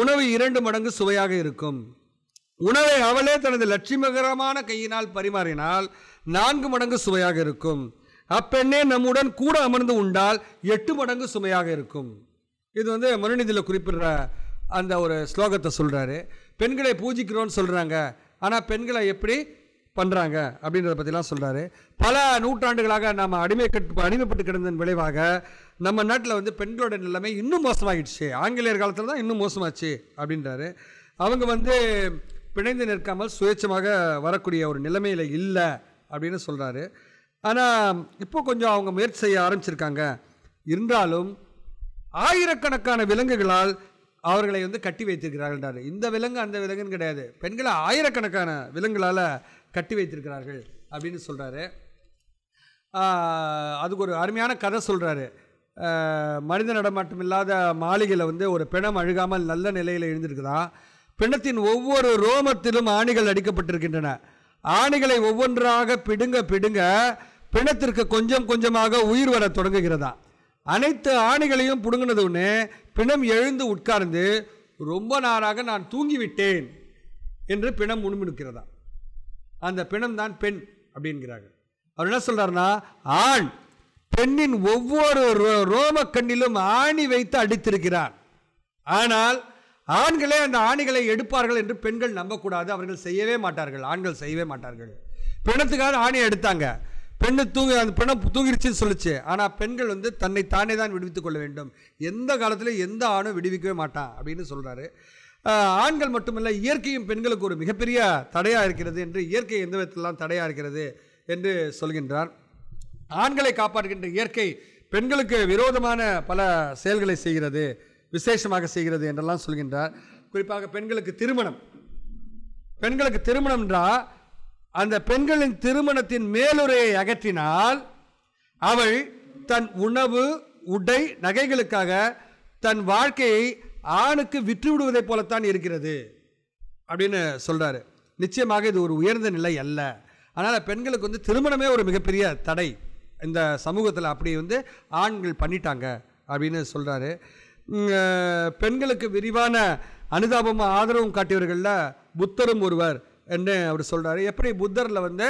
உணவு இரண்டு மடங்கு சுவையாக இருக்கும் உணவை அவளே தனது லட்சுமிகரமான கையினால் பரிமாறினால் நான்கு மடங்கு சுவையாக இருக்கும் அப்பெண்ணே நம்முடன் கூட அமர்ந்து உண்டால் எட்டு மடங்கு சுமையாக இருக்கும் இது வந்து மனுநிதியில் குறிப்பிடுற அந்த ஒரு ஸ்லோகத்தை சொல்கிறாரு பெண்களை பூஜிக்கிறோன்னு சொல்கிறாங்க ஆனால் பெண்களை எப்படி பண்ணுறாங்க அப்படின்றத பற்றிலாம் சொல்கிறாரு பல நூற்றாண்டுகளாக நாம் அடிமை கட்டு அடிமைப்பட்டு கிடந்ததன் விளைவாக நம்ம நாட்டில் வந்து பெண்களோட நிலைமை இன்னும் மோசமாகிடுச்சு ஆங்கிலேயர் காலத்தில் தான் இன்னும் மோசமாச்சு அப்படின்றாரு அவங்க வந்து பிணைந்து நிற்காமல் சுயேட்சமாக வரக்கூடிய ஒரு நிலைமையில் இல்லை அப்படின்னு சொல்கிறாரு ஆனால் இப்போ கொஞ்சம் அவங்க முயற்சி செய்ய ஆரம்பிச்சிருக்காங்க இருந்தாலும் ஆயிரக்கணக்கான விலங்குகளால் அவர்களை வந்து கட்டி வைத்திருக்கிறார்கள்ன்றாரு இந்த விலங்கு அந்த விலங்குன்னு கிடையாது பெண்களை ஆயிரக்கணக்கான விலங்குகளால் கட்டி வைத்திருக்கிறார்கள் அப்படின்னு சொல்கிறாரு அதுக்கு ஒரு அருமையான கதை சொல்கிறாரு மனித நடமாட்டம் இல்லாத மாளிகையில் வந்து ஒரு பிணம் அழுகாமல் நல்ல நிலையில் எழுந்திருக்குதான் பிணத்தின் ஒவ்வொரு ரோமத்திலும் ஆணிகள் அடிக்கப்பட்டிருக்கின்றன ஆணிகளை ஒவ்வொன்றாக பிடுங்க பிடுங்க பிணத்திற்கு கொஞ்சம் கொஞ்சமாக உயிர் வர தொடங்குகிறதா அனைத்து ஆணிகளையும் பிடுங்கினது ஒன்று பிணம் எழுந்து உட்கார்ந்து ரொம்ப நாளாக நான் தூங்கிவிட்டேன் என்று பிணம் முணுமுணுக்கிறதா அந்த பிணம்தான் பெண் அப்படிங்கிறாங்க அவர் என்ன சொல்கிறாருன்னா ஆண் பெண்ணின் ஒவ்வொரு ரோம கண்ணிலும் ஆணி வைத்து அடித்திருக்கிறார் ஆனால் ஆண்களே அந்த ஆணிகளை எடுப்பார்கள் என்று பெண்கள் நம்பக்கூடாது அவர்கள் செய்யவே மாட்டார்கள் ஆண்கள் செய்யவே மாட்டார்கள் பிணத்துக்காக ஆணியை எடுத்தாங்க பெண்ணு தூங்கி அந்த பிணம் தூங்கிருச்சுன்னு சொல்லிச்சு ஆனால் பெண்கள் வந்து தன்னை தானே தான் விடுவித்துக் கொள்ள வேண்டும் எந்த காலத்திலையும் எந்த ஆணும் விடுவிக்கவே மாட்டான் அப்படின்னு சொல்கிறாரு ஆண்கள் மட்டுமல்ல இயற்கையும் பெண்களுக்கு ஒரு மிகப்பெரிய தடையாக இருக்கிறது என்று இயற்கை எந்த விதத்திலாம் தடையாக இருக்கிறது என்று சொல்கின்றார் ஆண்களை காப்பாற்றுகின்ற இயற்கை பெண்களுக்கு விரோதமான பல செயல்களை செய்கிறது விசேஷமாக செய்கிறது என்றெல்லாம் சொல்கின்றார் குறிப்பாக பெண்களுக்கு திருமணம் பெண்களுக்கு திருமணம் என்றால் அந்த பெண்களின் திருமணத்தின் மேலுரையை அகற்றினால் அவள் தன் உணவு உடை நகைகளுக்காக தன் வாழ்க்கையை ஆணுக்கு விற்று விடுவதைப் போலத்தான் இருக்கிறது அப்படின்னு சொல்கிறாரு நிச்சயமாக இது ஒரு உயர்ந்த நிலை அல்ல அதனால் பெண்களுக்கு வந்து திருமணமே ஒரு மிகப்பெரிய தடை இந்த சமூகத்தில் அப்படி வந்து ஆண்கள் பண்ணிட்டாங்க அப்படின்னு சொல்கிறாரு பெண்களுக்கு விரிவான அனுதாபமும் ஆதரவும் காட்டியவர்களில் புத்தரும் ஒருவர் என்று அவர் சொல்கிறாரு எப்படி புத்தரில் வந்து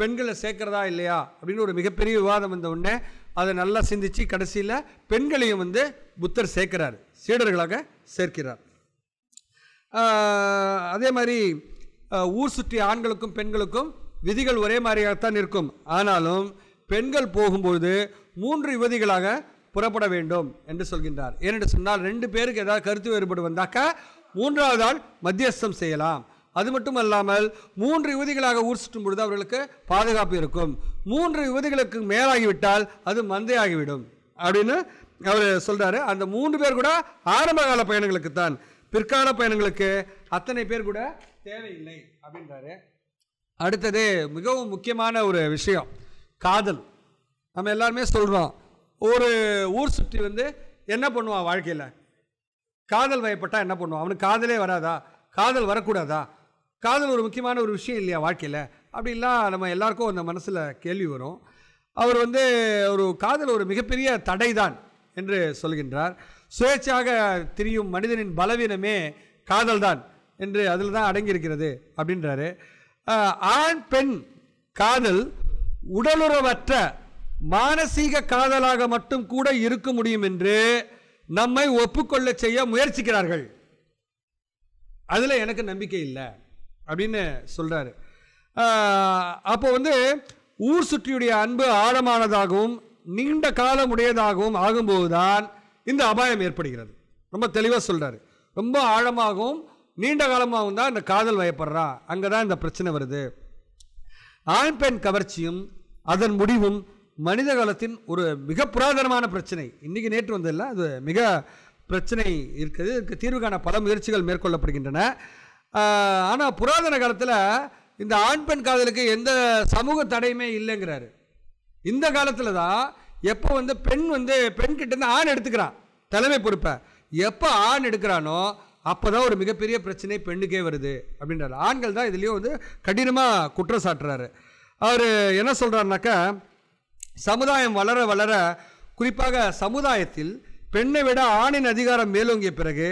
பெண்களை சேர்க்கிறதா இல்லையா அப்படின்னு ஒரு மிகப்பெரிய விவாதம் வந்த உடனே அதை நல்லா சிந்தித்து கடைசியில் பெண்களையும் வந்து புத்தர் சேர்க்கிறார் சீடர்களாக சேர்க்கிறார் அதே மாதிரி ஊர் சுற்றி ஆண்களுக்கும் பெண்களுக்கும் விதிகள் ஒரே மாதிரியாகத்தான் இருக்கும் ஆனாலும் பெண்கள் போகும்பொழுது மூன்று யுவதிகளாக புறப்பட வேண்டும் என்று சொல்கின்றார் ஏனென்று சொன்னால் ரெண்டு பேருக்கு ஏதாவது கருத்து வேறுபாடு வந்தாக்கா மூன்றாவது ஆள் மத்தியஸ்தம் செய்யலாம் அது மட்டும் அல்லாமல் மூன்று யுவதிகளாக ஊர் சுற்றும் பொழுது அவர்களுக்கு பாதுகாப்பு இருக்கும் மூன்று யுவதிகளுக்கு மேலாகிவிட்டால் அது மந்தையாகிவிடும் அப்படின்னு அவர் சொல்கிறாரு அந்த மூன்று பேர் கூட ஆரம்ப கால பயணங்களுக்கு தான் பிற்கால பயணங்களுக்கு அத்தனை பேர் கூட தேவையில்லை அப்படின்றாரு அடுத்தது மிகவும் முக்கியமான ஒரு விஷயம் காதல் நம்ம எல்லாருமே சொல்கிறோம் ஒரு ஊர் சுற்றி வந்து என்ன பண்ணுவான் வாழ்க்கையில் காதல் வயப்பட்டால் என்ன பண்ணுவான் அவனுக்கு காதலே வராதா காதல் வரக்கூடாதா காதல் ஒரு முக்கியமான ஒரு விஷயம் இல்லையா வாழ்க்கையில் அப்படிலாம் நம்ம எல்லாருக்கும் அந்த மனசில் கேள்வி வரும் அவர் வந்து ஒரு காதல் ஒரு மிகப்பெரிய தடை தான் என்று சொல்கின்றார் சுயேட்சையாக திரியும் மனிதனின் பலவீனமே காதல்தான் என்று அதில் தான் அடங்கியிருக்கிறது அப்படின்றாரு ஆண் பெண் காதல் உடலுறவற்ற மானசீக காதலாக மட்டும் கூட இருக்க முடியும் என்று நம்மை ஒப்புக்கொள்ள செய்ய முயற்சிக்கிறார்கள் அதில் எனக்கு நம்பிக்கை இல்லை அப்படின்னு சொல்கிறாரு அப்போ வந்து ஊர் சுற்றியுடைய அன்பு ஆழமானதாகவும் நீண்ட காலம் உடையதாகவும் ஆகும்போதுதான் இந்த அபாயம் ஏற்படுகிறது ரொம்ப தெளிவாக சொல்கிறாரு ரொம்ப ஆழமாகவும் நீண்ட காலமாகவும் தான் இந்த காதல் வயப்படுறா அங்கே தான் இந்த பிரச்சனை வருது ஆண் பெண் கவர்ச்சியும் அதன் முடிவும் மனித காலத்தின் ஒரு மிக புராதனமான பிரச்சனை இன்றைக்கி நேற்று வந்ததில்ல அது மிக பிரச்சனை இருக்குது இதுக்கு தீர்வு காண பல முயற்சிகள் மேற்கொள்ளப்படுகின்றன ஆனால் புராதன காலத்தில் இந்த ஆண் பெண் காதலுக்கு எந்த சமூக தடையுமே இல்லைங்கிறாரு இந்த காலத்தில் தான் எப்போ வந்து பெண் வந்து கிட்டேருந்து ஆண் எடுத்துக்கிறான் தலைமை பொறுப்பை எப்போ ஆண் எடுக்கிறானோ அப்போ தான் ஒரு மிகப்பெரிய பிரச்சனை பெண்ணுக்கே வருது அப்படின்றாரு ஆண்கள் தான் இதுலேயும் வந்து கடினமாக குற்றம் சாட்டுறாரு அவர் என்ன சொல்கிறாருனாக்கா சமுதாயம் வளர வளர குறிப்பாக சமுதாயத்தில் பெண்ணை விட ஆணின் அதிகாரம் மேலோங்கிய பிறகு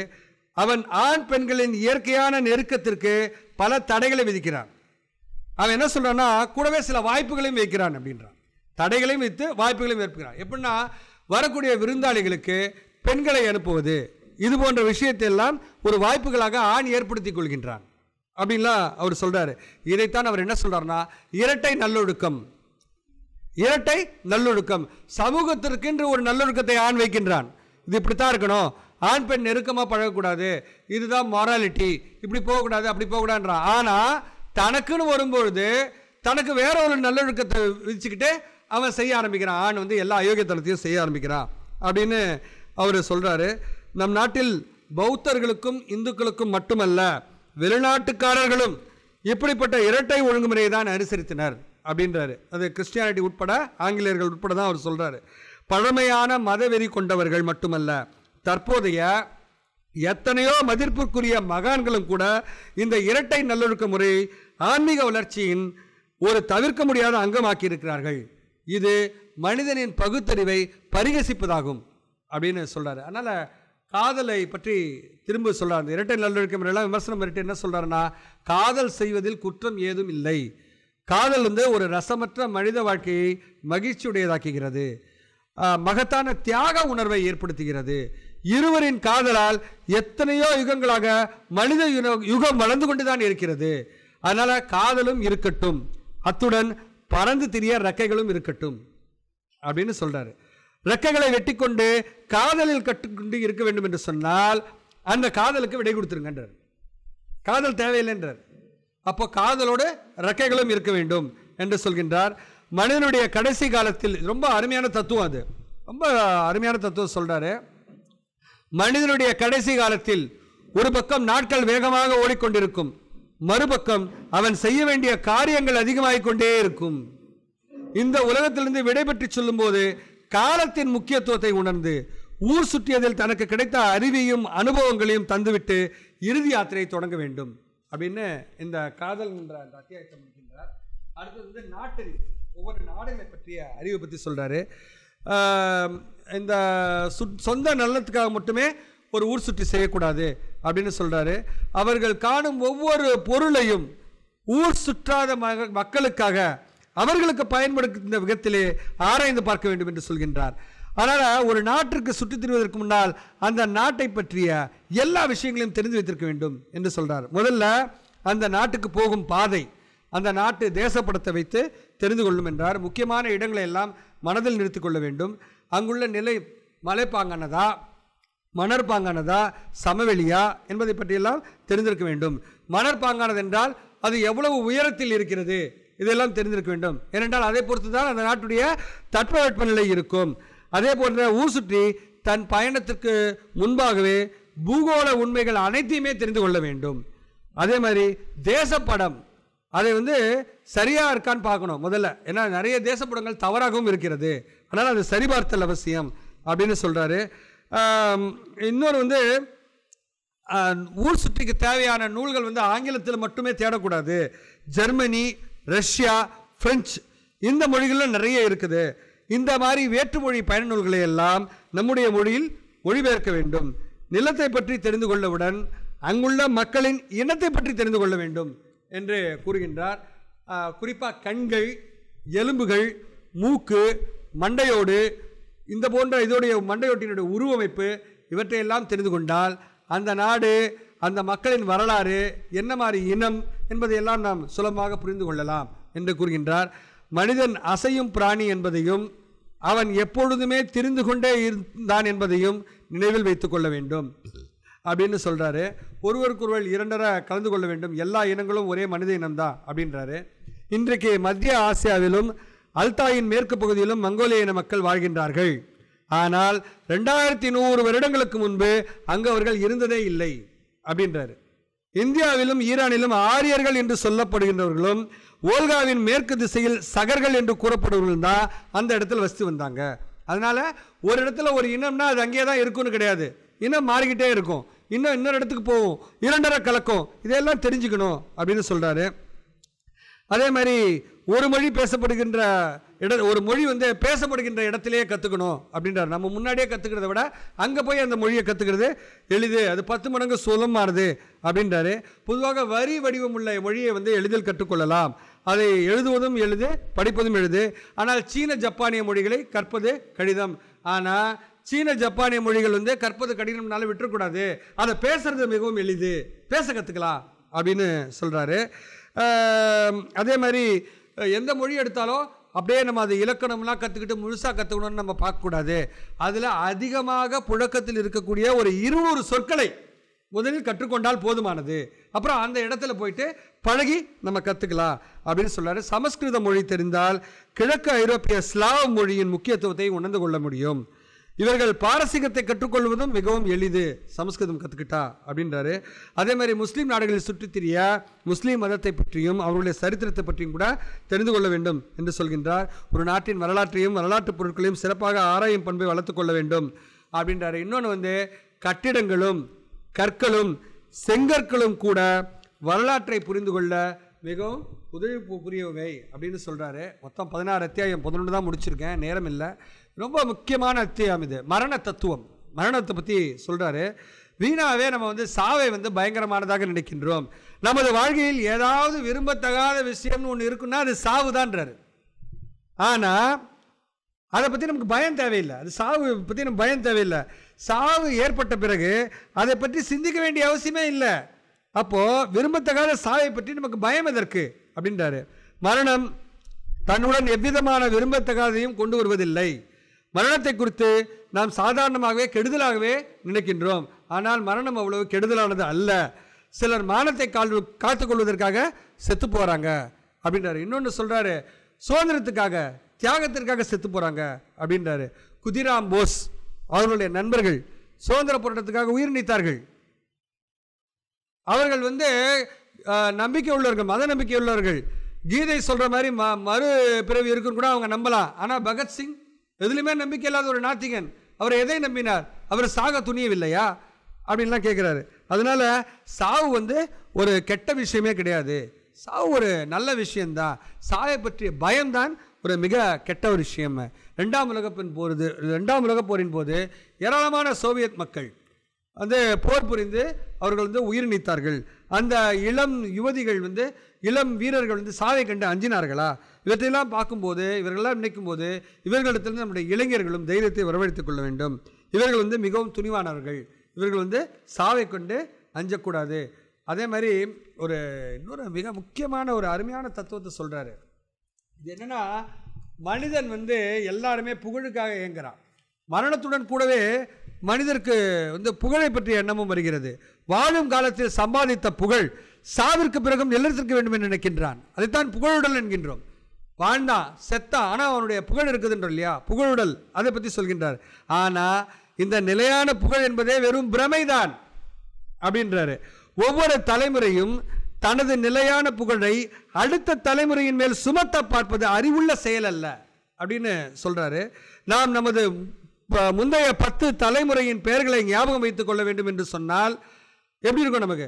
அவன் ஆண் பெண்களின் இயற்கையான நெருக்கத்திற்கு பல தடைகளை விதிக்கிறான் அவன் என்ன சொல்கிறான்னா கூடவே சில வாய்ப்புகளையும் வைக்கிறான் அப்படின்றான் தடைகளையும் வைத்து வாய்ப்புகளையும் ஏற்புகிறான் எப்படின்னா வரக்கூடிய விருந்தாளிகளுக்கு பெண்களை அனுப்புவது இது போன்ற விஷயத்தையெல்லாம் ஒரு வாய்ப்புகளாக ஆண் ஏற்படுத்தி கொள்கின்றான் அப்படின்லாம் அவர் சொல்கிறாரு இதைத்தான் அவர் என்ன சொல்கிறாருன்னா இரட்டை நல்லொழுக்கம் இரட்டை நல்லொழுக்கம் சமூகத்திற்கென்று ஒரு நல்லொழுக்கத்தை ஆண் வைக்கின்றான் இது இப்படித்தான் இருக்கணும் ஆண் பெண் நெருக்கமாக பழகக்கூடாது இதுதான் மொராலிட்டி இப்படி போகக்கூடாது அப்படி போகக்கூடாதுன்றான் ஆனால் தனக்குன்னு வரும்பொழுது தனக்கு வேற ஒரு நல்லொழுக்கத்தை விதிச்சுக்கிட்டு அவன் செய்ய ஆரம்பிக்கிறான் ஆண் வந்து எல்லா அயோக்கியத்தனத்தையும் செய்ய ஆரம்பிக்கிறான் அப்படின்னு அவர் சொல்கிறாரு நம் நாட்டில் பௌத்தர்களுக்கும் இந்துக்களுக்கும் மட்டுமல்ல வெளிநாட்டுக்காரர்களும் இப்படிப்பட்ட இரட்டை ஒழுங்குமுறையை தான் அனுசரித்தனர் அப்படின்றாரு அது கிறிஸ்டியானிட்டி உட்பட ஆங்கிலேயர்கள் உட்பட தான் அவர் சொல்கிறாரு பழமையான மதவெறி கொண்டவர்கள் மட்டுமல்ல தற்போதைய எத்தனையோ மதிப்பிற்குரிய மகான்களும் கூட இந்த இரட்டை நல்லொழுக்க முறை ஆன்மீக வளர்ச்சியின் ஒரு தவிர்க்க முடியாத அங்கமாக்கி இருக்கிறார்கள் இது மனிதனின் பகுத்தறிவை பரிகசிப்பதாகும் அப்படின்னு சொல்கிறாரு அதனால் காதலை பற்றி திரும்ப சொல்கிறார் அந்த இரட்டை நல்லொழுக்கம் முறையெல்லாம் விமர்சனம் பண்ணிட்டு என்ன சொல்கிறாருன்னா காதல் செய்வதில் குற்றம் ஏதும் இல்லை காதல் வந்து ஒரு ரசமற்ற மனித வாழ்க்கையை மகிழ்ச்சியுடையதாக்குகிறது மகத்தான தியாக உணர்வை ஏற்படுத்துகிறது இருவரின் காதலால் எத்தனையோ யுகங்களாக மனித யுகம் வளர்ந்து கொண்டுதான் இருக்கிறது அதனால் காதலும் இருக்கட்டும் அத்துடன் பறந்து திரிய ரெக்கைகளும் இருக்கட்டும் அப்படின்னு சொல்கிறாரு ரெக்கைகளை வெட்டிக்கொண்டு காதலில் கட்டுக்கொண்டு இருக்க வேண்டும் என்று சொன்னால் அந்த காதலுக்கு விடை கொடுத்துருங்கன்றார் காதல் தேவையில்லை என்றார் அப்போ காதலோடு ரெக்கைகளும் இருக்க வேண்டும் என்று சொல்கின்றார் மனிதனுடைய கடைசி காலத்தில் ரொம்ப அருமையான தத்துவம் அது ரொம்ப அருமையான தத்துவம் சொல்கிறாரு மனிதனுடைய கடைசி காலத்தில் ஒரு பக்கம் நாட்கள் வேகமாக ஓடிக்கொண்டிருக்கும் மறுபக்கம் அவன் செய்ய வேண்டிய காரியங்கள் அதிகமாகிக் கொண்டே இருக்கும் இந்த உலகத்திலிருந்து விடைபெற்று சொல்லும்போது காலத்தின் முக்கியத்துவத்தை உணர்ந்து ஊர் சுற்றியதில் தனக்கு கிடைத்த அறிவியும் அனுபவங்களையும் தந்துவிட்டு இறுதி யாத்திரையை தொடங்க வேண்டும் அப்படின்னு இந்த காதல் என்ற அந்த அத்தியாயத்தை முடிக்கின்றார் அடுத்தது வந்து நாட்டறிவு ஒவ்வொரு நாடுகளை பற்றிய அறிவை பற்றி சொல்கிறாரு இந்த சொந்த நலனத்துக்காக மட்டுமே ஒரு ஊர் சுற்றி செய்யக்கூடாது அப்படின்னு சொல்கிறாரு அவர்கள் காணும் ஒவ்வொரு பொருளையும் ஊர் சுற்றாத மக்களுக்காக அவர்களுக்கு பயன்படுத்த விதத்திலே ஆராய்ந்து பார்க்க வேண்டும் என்று சொல்கின்றார் அதனால் ஒரு நாட்டிற்கு சுற்றித் திரிவதற்கு முன்னால் அந்த நாட்டை பற்றிய எல்லா விஷயங்களையும் தெரிந்து வைத்திருக்க வேண்டும் என்று சொல்கிறார் முதல்ல அந்த நாட்டுக்கு போகும் பாதை அந்த நாட்டு தேசப்படத்தை வைத்து தெரிந்து கொள்ளும் என்றார் முக்கியமான இடங்களை எல்லாம் மனதில் நிறுத்தி கொள்ள வேண்டும் அங்குள்ள நிலை மலைப்பாங்கானதா மணற்பாங்கானதா சமவெளியா என்பதை பற்றியெல்லாம் தெரிந்திருக்க வேண்டும் மணற்பாங்கானது என்றால் அது எவ்வளவு உயரத்தில் இருக்கிறது இதெல்லாம் தெரிந்திருக்க வேண்டும் ஏனென்றால் அதை பொறுத்து தான் அந்த நாட்டுடைய தட்பவெப்பநிலை இருக்கும் அதே போன்ற ஊர் சுற்றி தன் பயணத்திற்கு முன்பாகவே பூகோள உண்மைகள் அனைத்தையுமே தெரிந்து கொள்ள வேண்டும் அதே மாதிரி தேசப்படம் அதை வந்து சரியாக இருக்கான்னு பார்க்கணும் முதல்ல ஏன்னா நிறைய தேசப்படங்கள் தவறாகவும் இருக்கிறது அதனால் அது சரிபார்த்தல் அவசியம் அப்படின்னு சொல்கிறாரு இன்னொரு வந்து ஊர் சுற்றிக்கு தேவையான நூல்கள் வந்து ஆங்கிலத்தில் மட்டுமே தேடக்கூடாது ஜெர்மனி ரஷ்யா ஃப்ரெஞ்சு இந்த மொழிகளில் நிறைய இருக்குது இந்த மாதிரி வேற்றுமொழி பயன் நூல்களை எல்லாம் நம்முடைய மொழியில் மொழிபெயர்க்க வேண்டும் நிலத்தை பற்றி தெரிந்து கொள்ளவுடன் அங்குள்ள மக்களின் இனத்தை பற்றி தெரிந்து கொள்ள வேண்டும் என்று கூறுகின்றார் குறிப்பாக கண்கள் எலும்புகள் மூக்கு மண்டையோடு இந்த போன்ற இதோடைய மண்டையோட்டினுடைய உருவமைப்பு இவற்றையெல்லாம் தெரிந்து கொண்டால் அந்த நாடு அந்த மக்களின் வரலாறு என்ன மாதிரி இனம் என்பதையெல்லாம் நாம் சுலபமாக புரிந்து கொள்ளலாம் என்று கூறுகின்றார் மனிதன் அசையும் பிராணி என்பதையும் அவன் எப்பொழுதுமே தெரிந்து கொண்டே இருந்தான் என்பதையும் நினைவில் வைத்து கொள்ள வேண்டும் அப்படின்னு சொல்கிறாரு ஒருவருக்கொருவர் இரண்டரை கலந்து கொள்ள வேண்டும் எல்லா இனங்களும் ஒரே மனித இனம்தான் அப்படின்றாரு இன்றைக்கு மத்திய ஆசியாவிலும் அல்தாயின் மேற்கு பகுதியிலும் மங்கோலிய இன மக்கள் வாழ்கின்றார்கள் ஆனால் ரெண்டாயிரத்தி நூறு வருடங்களுக்கு முன்பு அங்கு அவர்கள் இருந்ததே இல்லை அப்படின்றாரு இந்தியாவிலும் ஈரானிலும் ஆரியர்கள் என்று சொல்லப்படுகின்றவர்களும் ஓல்காவின் மேற்கு திசையில் சகர்கள் என்று கூறப்படுவர்களும் தான் அந்த இடத்துல வசித்து வந்தாங்க அதனால் ஒரு இடத்துல ஒரு இனம்னா அது அங்கேயே தான் இருக்கும்னு கிடையாது இனம் மாறிக்கிட்டே இருக்கும் இன்னும் இன்னொரு இடத்துக்கு போவோம் இரண்டரை கலக்கம் இதையெல்லாம் தெரிஞ்சுக்கணும் அப்படின்னு சொல்கிறாரு அதே மாதிரி ஒரு மொழி பேசப்படுகின்ற இட ஒரு மொழி வந்து பேசப்படுகின்ற இடத்துலையே கற்றுக்கணும் அப்படின்றார் நம்ம முன்னாடியே கற்றுக்கிறத விட அங்கே போய் அந்த மொழியை கற்றுக்கிறது எளிது அது பத்து மடங்கு சுலமானது அப்படின்றாரு பொதுவாக வரி வடிவம் உள்ள மொழியை வந்து எளிதில் கற்றுக்கொள்ளலாம் அதை எழுதுவதும் எழுது படிப்பதும் எழுது ஆனால் சீன ஜப்பானிய மொழிகளை கற்பது கடிதம் ஆனால் சீன ஜப்பானிய மொழிகள் வந்து கற்பது கடினம்னால விட்டுறக்கூடாது அதை பேசுறது மிகவும் எளிது பேச கற்றுக்கலாம் அப்படின்னு சொல்கிறாரு அதே மாதிரி எந்த மொழி எடுத்தாலும் அப்படியே நம்ம அது இலக்கணம்லாம் கற்றுக்கிட்டு முழுசாக கற்றுக்கணும்னு நம்ம பார்க்கக்கூடாது அதில் அதிகமாக புழக்கத்தில் இருக்கக்கூடிய ஒரு இருநூறு சொற்களை முதலில் கற்றுக்கொண்டால் போதுமானது அப்புறம் அந்த இடத்துல போயிட்டு பழகி நம்ம கற்றுக்கலாம் அப்படின்னு சொல்கிறாரு சமஸ்கிருத மொழி தெரிந்தால் கிழக்கு ஐரோப்பிய ஸ்லாவ் மொழியின் முக்கியத்துவத்தை உணர்ந்து கொள்ள முடியும் இவர்கள் பாரசீகத்தை கற்றுக்கொள்வதும் மிகவும் எளிது சமஸ்கிருதம் கற்றுக்கிட்டா அப்படின்றாரு அதே மாதிரி முஸ்லீம் நாடுகளில் சுற்றித் திரிய முஸ்லீம் மதத்தை பற்றியும் அவர்களுடைய சரித்திரத்தை பற்றியும் கூட தெரிந்து கொள்ள வேண்டும் என்று சொல்கின்றார் ஒரு நாட்டின் வரலாற்றையும் வரலாற்று பொருட்களையும் சிறப்பாக ஆராயும் பண்பை வளர்த்துக்கொள்ள வேண்டும் அப்படின்றாரு இன்னொன்று வந்து கட்டிடங்களும் கற்களும் செங்கற்களும் கூட வரலாற்றை புரிந்து கொள்ள மிகவும் உதவி புரியவை அப்படின்னு சொல்கிறாரு மொத்தம் பதினாறு அத்தியாயம் பதினொன்று தான் முடிச்சிருக்கேன் நேரம் இல்லை ரொம்ப முக்கியமான அத்தியாயம் இது மரண தத்துவம் மரணத்தை பற்றி சொல்கிறாரு வீணாவே நம்ம வந்து சாவை வந்து பயங்கரமானதாக நினைக்கின்றோம் நமது வாழ்க்கையில் ஏதாவது விரும்பத்தகாத விஷயம்னு ஒன்று இருக்குன்னா அது சாவு தான்றாரு ஆனால் அதை பற்றி நமக்கு பயம் தேவையில்லை அது சாவு பற்றி நமக்கு பயம் தேவையில்லை சாவு ஏற்பட்ட பிறகு அதை பற்றி சிந்திக்க வேண்டிய அவசியமே இல்லை அப்போது விரும்பத்தகாத சாவை பற்றி நமக்கு பயம் எதற்கு அப்படின்றாரு மரணம் தன்னுடன் எவ்விதமான விரும்பத்தகாதையும் கொண்டு வருவதில்லை மரணத்தை குறித்து நாம் சாதாரணமாகவே கெடுதலாகவே நினைக்கின்றோம் ஆனால் மரணம் அவ்வளவு கெடுதலானது அல்ல சிலர் மானத்தை கால் காத்துக்கொள்வதற்காக செத்து போகிறாங்க அப்படின்றாரு இன்னொன்று சொல்கிறாரு சுதந்திரத்துக்காக தியாகத்திற்காக செத்து போகிறாங்க அப்படின்றாரு குதிராம் போஸ் அவர்களுடைய நண்பர்கள் சுதந்திர போராட்டத்துக்காக உயிர் நீத்தார்கள் அவர்கள் வந்து நம்பிக்கை உள்ளவர்கள் மத நம்பிக்கை உள்ளவர்கள் கீதை சொல்கிற மாதிரி ம மறு பிறவி இருக்குன்னு கூட அவங்க நம்பலாம் ஆனால் பகத்சிங் எதுலையுமே நம்பிக்கை இல்லாத ஒரு நாத்திகன் அவர் எதை நம்பினார் அவர் சாக துணியவில்லையா அப்படின்லாம் கேட்குறாரு அதனால் சாவு வந்து ஒரு கெட்ட விஷயமே கிடையாது சாவு ஒரு நல்ல விஷயந்தான் சாவை பற்றிய பயம்தான் ஒரு மிக கெட்ட ஒரு விஷயம் ரெண்டாம் உலகப்பின் போகிறது ரெண்டாம் உலகப் போரின் போது ஏராளமான சோவியத் மக்கள் வந்து போர் புரிந்து அவர்கள் வந்து உயிர் நீத்தார்கள் அந்த இளம் யுவதிகள் வந்து இளம் வீரர்கள் வந்து சாவை கண்டு அஞ்சினார்களா இவற்றையெல்லாம் பார்க்கும்போது இவர்களெல்லாம் நினைக்கும் போது இவர்களிடத்திலிருந்து நம்முடைய இளைஞர்களும் தைரியத்தை வரவழைத்துக் கொள்ள வேண்டும் இவர்கள் வந்து மிகவும் துணிவானவர்கள் இவர்கள் வந்து சாவை கொண்டு அஞ்சக்கூடாது அதே மாதிரி ஒரு இன்னொரு மிக முக்கியமான ஒரு அருமையான தத்துவத்தை சொல்கிறாரு இது என்னென்னா மனிதன் வந்து எல்லாருமே புகழுக்காக இயங்குகிறான் மரணத்துடன் கூடவே மனிதருக்கு வந்து புகழை பற்றிய எண்ணமும் வருகிறது வாழும் காலத்தில் சம்பாதித்த புகழ் சாவிற்கு பிறகும் நிலத்திற்கு வேண்டும் என்று நினைக்கின்றான் அதைத்தான் புகழுடல் என்கின்றோம் வாழ்ந்தான் செத்தா ஆனால் அவனுடைய புகழ் இருக்குதுன்றோம் இல்லையா புகழுடல் அதை பற்றி சொல்கின்றார் ஆனால் இந்த நிலையான புகழ் என்பதே வெறும் பிரமைதான் அப்படின்றாரு ஒவ்வொரு தலைமுறையும் தனது நிலையான புகழை அடுத்த தலைமுறையின் மேல் சுமத்த பார்ப்பது அறிவுள்ள செயல் அல்ல அப்படின்னு சொல்கிறாரு நாம் நமது முந்தைய பத்து தலைமுறையின் பெயர்களை ஞாபகம் வைத்துக் கொள்ள வேண்டும் என்று சொன்னால் எப்படி இருக்கும் நமக்கு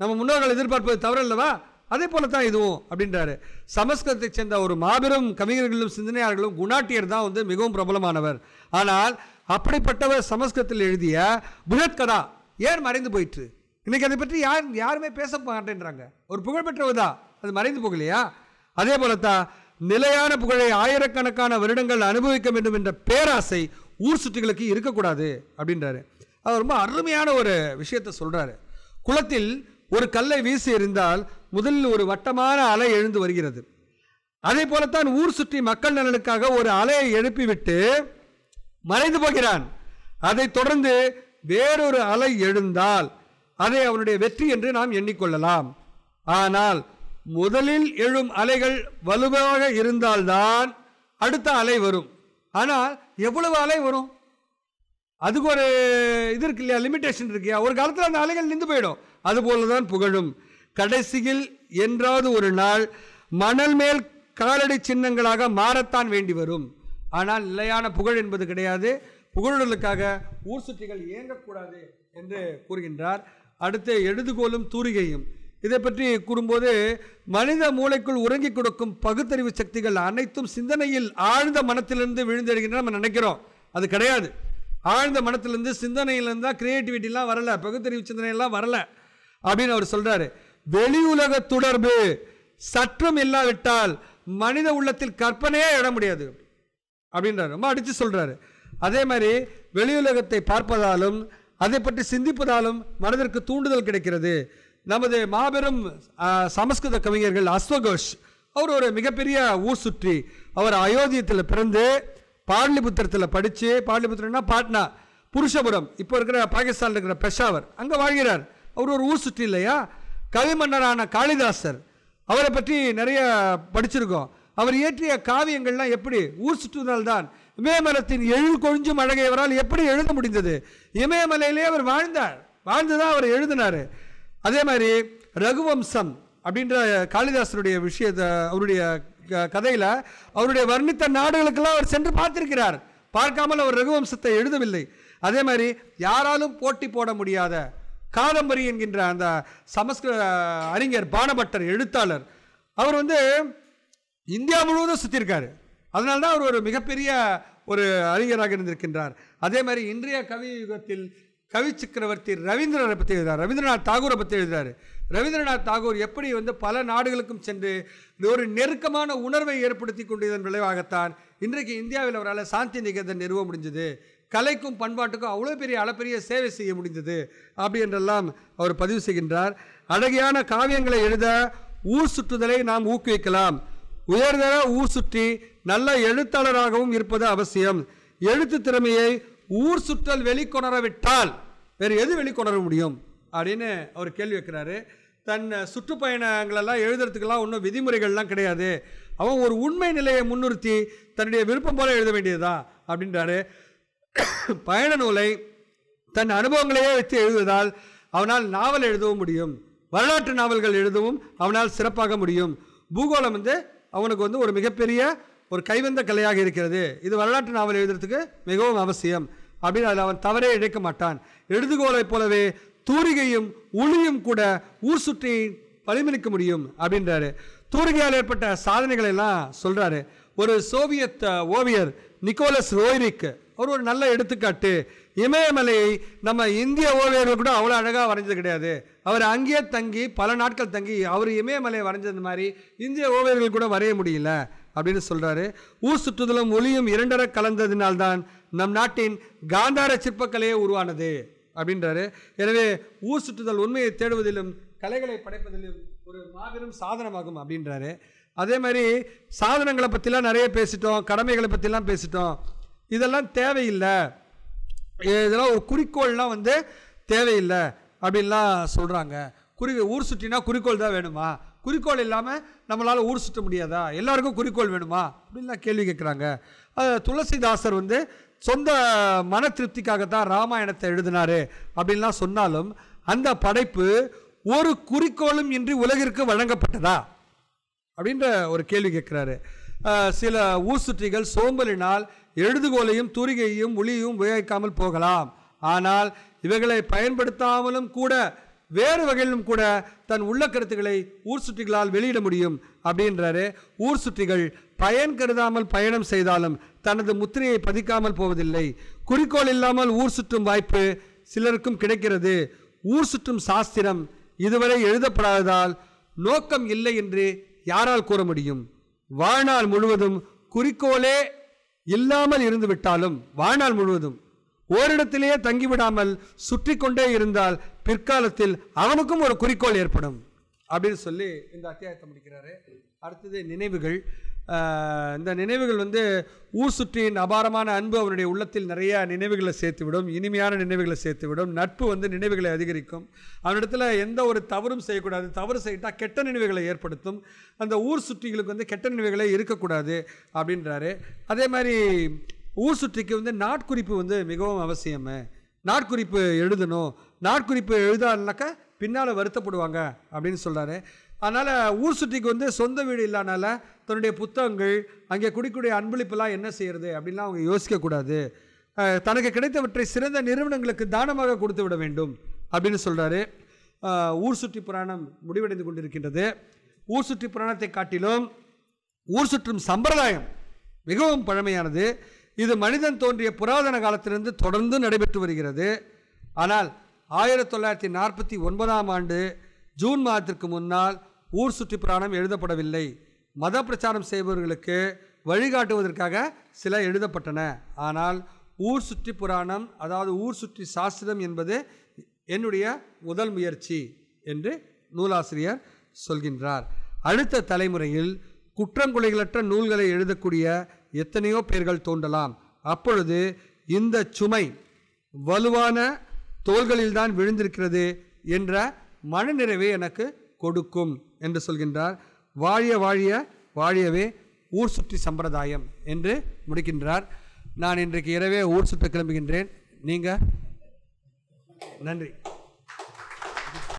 நம்ம முன்னோர்கள் எதிர்பார்ப்பது தவறல்லவா அதே போல தான் இதுவும் அப்படின்றாரு சமஸ்கிருதத்தைச் சேர்ந்த ஒரு மாபெரும் கவிஞர்களும் சிந்தனையாளர்களும் குணாட்டியர் தான் வந்து மிகவும் பிரபலமானவர் ஆனால் அப்படிப்பட்டவர் சமஸ்கிருதத்தில் எழுதிய புகத்கதா ஏன் மறைந்து போயிற்று இன்னைக்கு அதை பற்றி யார் யாருமே பேச மாட்டேன்றாங்க ஒரு தான் அது மறைந்து போகலையா அதே போல தான் நிலையான புகழை ஆயிரக்கணக்கான வருடங்கள் அனுபவிக்க வேண்டும் என்ற பேராசை ஊர் சுற்றுகளுக்கு இருக்கக்கூடாது அப்படின்றாரு அவர் ரொம்ப அருமையான ஒரு விஷயத்தை சொல்கிறாரு குளத்தில் ஒரு கல்லை வீசி எறிந்தால் முதலில் ஒரு வட்டமான அலை எழுந்து வருகிறது அதே போலத்தான் ஊர் சுற்றி மக்கள் நலனுக்காக ஒரு அலையை எழுப்பிவிட்டு மறைந்து போகிறான் அதை தொடர்ந்து வேறொரு அலை எழுந்தால் அதை அவனுடைய வெற்றி என்று நாம் எண்ணிக்கொள்ளலாம் ஆனால் முதலில் எழும் அலைகள் வலுவாக இருந்தால்தான் அடுத்த அலை வரும் ஆனால் எவ்வளவு அலை வரும் அதுக்கு ஒரு இது இருக்கு இல்லையா லிமிட்டேஷன் இருக்கு ஒரு காலத்தில் அந்த அலைகள் நின்று போயிடும் அதுபோல தான் புகழும் கடைசியில் என்றாவது ஒரு நாள் மணல் மேல் காலடி சின்னங்களாக மாறத்தான் வேண்டி வரும் ஆனால் நிலையான புகழ் என்பது கிடையாது புகழுடலுக்காக ஊர் சுற்றிகள் இயங்கக்கூடாது என்று கூறுகின்றார் அடுத்து எழுதுகோலும் தூரிகையும் இதை பற்றி கூறும்போது மனித மூளைக்குள் உறங்கி கொடுக்கும் பகுத்தறிவு சக்திகள் அனைத்தும் சிந்தனையில் ஆழ்ந்த மனத்திலிருந்து விழுந்தெடுகின்ற நம்ம நினைக்கிறோம் அது கிடையாது ஆழ்ந்த மனத்திலிருந்து சிந்தனையிலேருந்து தான் கிரியேட்டிவிட்டிலாம் வரலை பகுத்தறிவு சிந்தனையெல்லாம் வரலை அப்படின்னு அவர் சொல்கிறாரு வெளி உலக தொடர்பு சற்றும் இல்லாவிட்டால் மனித உள்ளத்தில் கற்பனையே இட முடியாது அப்படின்றார் ரொம்ப அடித்து சொல்கிறாரு அதே மாதிரி வெளியுலகத்தை பார்ப்பதாலும் அதை பற்றி சிந்திப்பதாலும் மனதிற்கு தூண்டுதல் கிடைக்கிறது நமது மாபெரும் சமஸ்கிருத கவிஞர்கள் அஸ்வகோஷ் அவர் ஒரு மிகப்பெரிய ஊர் சுற்றி அவர் அயோத்தியத்தில் பிறந்து பாடலிபுத்திரத்தில் படித்து பாடலிபுத்திரம்னா பாட்னா புருஷபுரம் இப்போ இருக்கிற பாகிஸ்தானில் இருக்கிற பெஷாவர் அங்கே வாழ்கிறார் அவர் ஒரு ஊர் சுற்றி இல்லையா கவி மன்னரான காளிதாசர் அவரை பற்றி நிறைய படிச்சிருக்கோம் அவர் இயற்றிய காவியங்கள்லாம் எப்படி ஊர் சுற்றுதல்தான் இமயமலத்தின் எழு கொழிஞ்சும் அழகையவரால் எப்படி எழுத முடிந்தது இமயமலையிலே அவர் வாழ்ந்தார் வாழ்ந்து தான் அவர் எழுதினார் அதே மாதிரி ரகுவம்சம் அப்படின்ற காளிதாசனுடைய விஷயத்தை அவருடைய கதையில் அவருடைய வர்ணித்த நாடுகளுக்கெல்லாம் அவர் சென்று பார்த்திருக்கிறார் பார்க்காமல் அவர் ரகுவம்சத்தை எழுதவில்லை அதே மாதிரி யாராலும் போட்டி போட முடியாத காதம்பரி என்கின்ற அந்த சமஸ்கிருத அறிஞர் பானபட்டர் எழுத்தாளர் அவர் வந்து இந்தியா முழுவதும் சுற்றியிருக்காரு அதனால்தான் அவர் ஒரு மிகப்பெரிய ஒரு அறிஞராக இருந்திருக்கின்றார் அதே மாதிரி இன்றைய கவி யுகத்தில் கவி சக்கரவர்த்தி ரவீந்திரனை பற்றி எழுதுறார் ரவீந்திரநாத் தாகூரை பற்றி எழுதுறாரு ரவீந்திரநாத் தாகூர் எப்படி வந்து பல நாடுகளுக்கும் சென்று ஒரு நெருக்கமான உணர்வை ஏற்படுத்தி கொண்டதன் விளைவாகத்தான் இன்றைக்கு இந்தியாவில் அவரால் சாந்தி நிகேதன் நிறுவ முடிஞ்சது கலைக்கும் பண்பாட்டுக்கும் அவ்வளோ பெரிய அளப்பெரிய சேவை செய்ய முடிந்தது அப்படி என்றெல்லாம் அவர் பதிவு செய்கின்றார் அழகியான காவியங்களை எழுத ஊர் சுற்றுதலை நாம் ஊக்குவிக்கலாம் உயர்தர ஊர் சுற்றி நல்ல எழுத்தாளராகவும் இருப்பது அவசியம் எழுத்து திறமையை ஊர் சுற்றல் வெளிக்கொணரவிட்டால் வேறு எது வெளிக்கொணர முடியும் அப்படின்னு அவர் கேள்வி வைக்கிறாரு தன் சுற்றுப்பயணங்களெல்லாம் எழுதுறதுக்கெல்லாம் ஒன்றும் விதிமுறைகள்லாம் கிடையாது அவன் ஒரு உண்மை நிலையை முன்னிறுத்தி தன்னுடைய விருப்பம் போல எழுத வேண்டியதா அப்படின்றாரு பயண நூலை தன் அனுபவங்களையே வைத்து எழுதுவதால் அவனால் நாவல் எழுதவும் முடியும் வரலாற்று நாவல்கள் எழுதவும் அவனால் சிறப்பாக முடியும் பூகோளம் வந்து அவனுக்கு வந்து ஒரு மிகப்பெரிய ஒரு கைவந்த கலையாக இருக்கிறது இது வரலாற்று நாவல் எழுதுறதுக்கு மிகவும் அவசியம் அப்படின்னு அதில் அவன் தவறே இழைக்க மாட்டான் எழுதுகோலை போலவே தூரிகையும் ஒளியும் கூட ஊர் சுற்றி வலிமணிக்க முடியும் அப்படின்றாரு தூரிகையால் ஏற்பட்ட சாதனைகளை எல்லாம் சொல்கிறாரு ஒரு சோவியத் ஓவியர் நிக்கோலஸ் ரோய்ரிக் அவர் ஒரு நல்ல எடுத்துக்காட்டு இமயமலையை நம்ம இந்திய ஓவியர்கள் கூட அவ்வளோ அழகாக வரைஞ்சது கிடையாது அவர் அங்கேயே தங்கி பல நாட்கள் தங்கி அவர் இமயமலையை வரைஞ்சது மாதிரி இந்திய ஓவியர்கள் கூட வரைய முடியல அப்படின்னு சொல்கிறாரு ஊர் சுற்றுதலும் ஒளியும் இரண்டர கலந்ததினால்தான் நம் நாட்டின் காந்தார சிற்பக்கலையே உருவானது அப்படின்றாரு எனவே ஊர் சுற்றுதல் உண்மையை தேடுவதிலும் கலைகளை படைப்பதிலும் ஒரு மாபெரும் சாதனமாகும் அப்படின்றாரு அதே மாதிரி சாதனங்களை பற்றிலாம் நிறைய பேசிட்டோம் கடமைகளை பற்றிலாம் பேசிட்டோம் இதெல்லாம் தேவையில்லை இதெல்லாம் ஒரு குறிக்கோள்லாம் வந்து தேவையில்லை அப்படின்லாம் சொல்கிறாங்க குறி ஊர் சுற்றினா குறிக்கோள் தான் வேணுமா குறிக்கோள் இல்லாமல் நம்மளால் ஊர் சுற்ற முடியாதா எல்லாருக்கும் குறிக்கோள் வேணுமா அப்படின்லாம் கேள்வி கேட்குறாங்க துளசிதாசர் வந்து சொந்த மன திருப்திக்காகத்தான் ராமாயணத்தை எழுதினார் அப்படின்லாம் சொன்னாலும் அந்த படைப்பு ஒரு குறிக்கோளும் இன்றி உலகிற்கு வழங்கப்பட்டதா அப்படின்ற ஒரு கேள்வி கேட்குறாரு சில ஊர் சுற்றிகள் சோம்பலினால் எழுதுகோலையும் தூரிகையும் ஒளியும் உபயோகிக்காமல் போகலாம் ஆனால் இவைகளை பயன்படுத்தாமலும் கூட வேறு வகையிலும் கூட தன் உள்ள கருத்துக்களை ஊர் சுற்றிகளால் வெளியிட முடியும் அப்படின்றாரு ஊர் சுற்றிகள் பயன் கருதாமல் பயணம் செய்தாலும் தனது முத்திரையை பதிக்காமல் போவதில்லை குறிக்கோள் இல்லாமல் ஊர் சுற்றும் வாய்ப்பு சிலருக்கும் கிடைக்கிறது ஊர் சுற்றும் சாஸ்திரம் இதுவரை எழுதப்படாததால் நோக்கம் இல்லை என்று யாரால் கூற முடியும் வாழ்நாள் முழுவதும் குறிக்கோளே இல்லாமல் இருந்துவிட்டாலும் வாழ்நாள் முழுவதும் ஓரிடத்திலேயே தங்கிவிடாமல் சுற்றி கொண்டே இருந்தால் பிற்காலத்தில் அவனுக்கும் ஒரு குறிக்கோள் ஏற்படும் அப்படின்னு சொல்லி இந்த அத்தியாயத்தை முடிக்கிறாரு அடுத்தது நினைவுகள் இந்த நினைவுகள் வந்து ஊர் சுற்றியின் அபாரமான அன்பு அவனுடைய உள்ளத்தில் நிறைய நினைவுகளை சேர்த்துவிடும் இனிமையான நினைவுகளை சேர்த்துவிடும் நட்பு வந்து நினைவுகளை அதிகரிக்கும் அவனிடத்தில் எந்த ஒரு தவறும் செய்யக்கூடாது தவறு செய்யிட்டால் கெட்ட நினைவுகளை ஏற்படுத்தும் அந்த ஊர் சுற்றிகளுக்கு வந்து கெட்ட நினைவுகளே இருக்கக்கூடாது அப்படின்றாரு அதே மாதிரி ஊர் சுற்றிக்கு வந்து நாட்குறிப்பு வந்து மிகவும் அவசியம் நாட்குறிப்பு எழுதணும் நாட்குறிப்பு எழுதானாக்கா பின்னால் வருத்தப்படுவாங்க அப்படின்னு சொல்கிறாரு அதனால் ஊர் சுற்றிக்கு வந்து சொந்த வீடு இல்லாதனால தன்னுடைய புத்தகங்கள் அங்கே குடிக்கூடிய அன்பளிப்பெல்லாம் என்ன செய்கிறது அப்படின்லாம் அவங்க யோசிக்கக்கூடாது தனக்கு கிடைத்தவற்றை சிறந்த நிறுவனங்களுக்கு தானமாக கொடுத்து விட வேண்டும் அப்படின்னு சொல்கிறாரு ஊர் சுற்றி புராணம் முடிவடைந்து கொண்டிருக்கின்றது ஊர் சுற்றி புராணத்தை காட்டிலும் ஊர் சுற்றும் சம்பிரதாயம் மிகவும் பழமையானது இது மனிதன் தோன்றிய புராதன காலத்திலிருந்து தொடர்ந்து நடைபெற்று வருகிறது ஆனால் ஆயிரத்தி தொள்ளாயிரத்தி நாற்பத்தி ஒன்பதாம் ஆண்டு ஜூன் மாதத்திற்கு முன்னால் ஊர் சுற்றி புராணம் எழுதப்படவில்லை மத பிரச்சாரம் செய்பவர்களுக்கு வழிகாட்டுவதற்காக சில எழுதப்பட்டன ஆனால் ஊர் சுற்றி புராணம் அதாவது ஊர் சுற்றி சாஸ்திரம் என்பது என்னுடைய முதல் முயற்சி என்று நூலாசிரியர் சொல்கின்றார் அடுத்த தலைமுறையில் குற்றங்குலைகளற்ற நூல்களை எழுதக்கூடிய எத்தனையோ பேர்கள் தோன்றலாம் அப்பொழுது இந்த சுமை வலுவான தான் விழுந்திருக்கிறது என்ற மனநிறைவை எனக்கு கொடுக்கும் என்று சொல்கின்றார் வாழிய வாழிய வாழியவே ஊர் சுற்றி சம்பிரதாயம் என்று முடிக்கின்றார் நான் இன்றைக்கு இரவே ஊர் சுற்ற கிளம்புகின்றேன் நீங்கள் நன்றி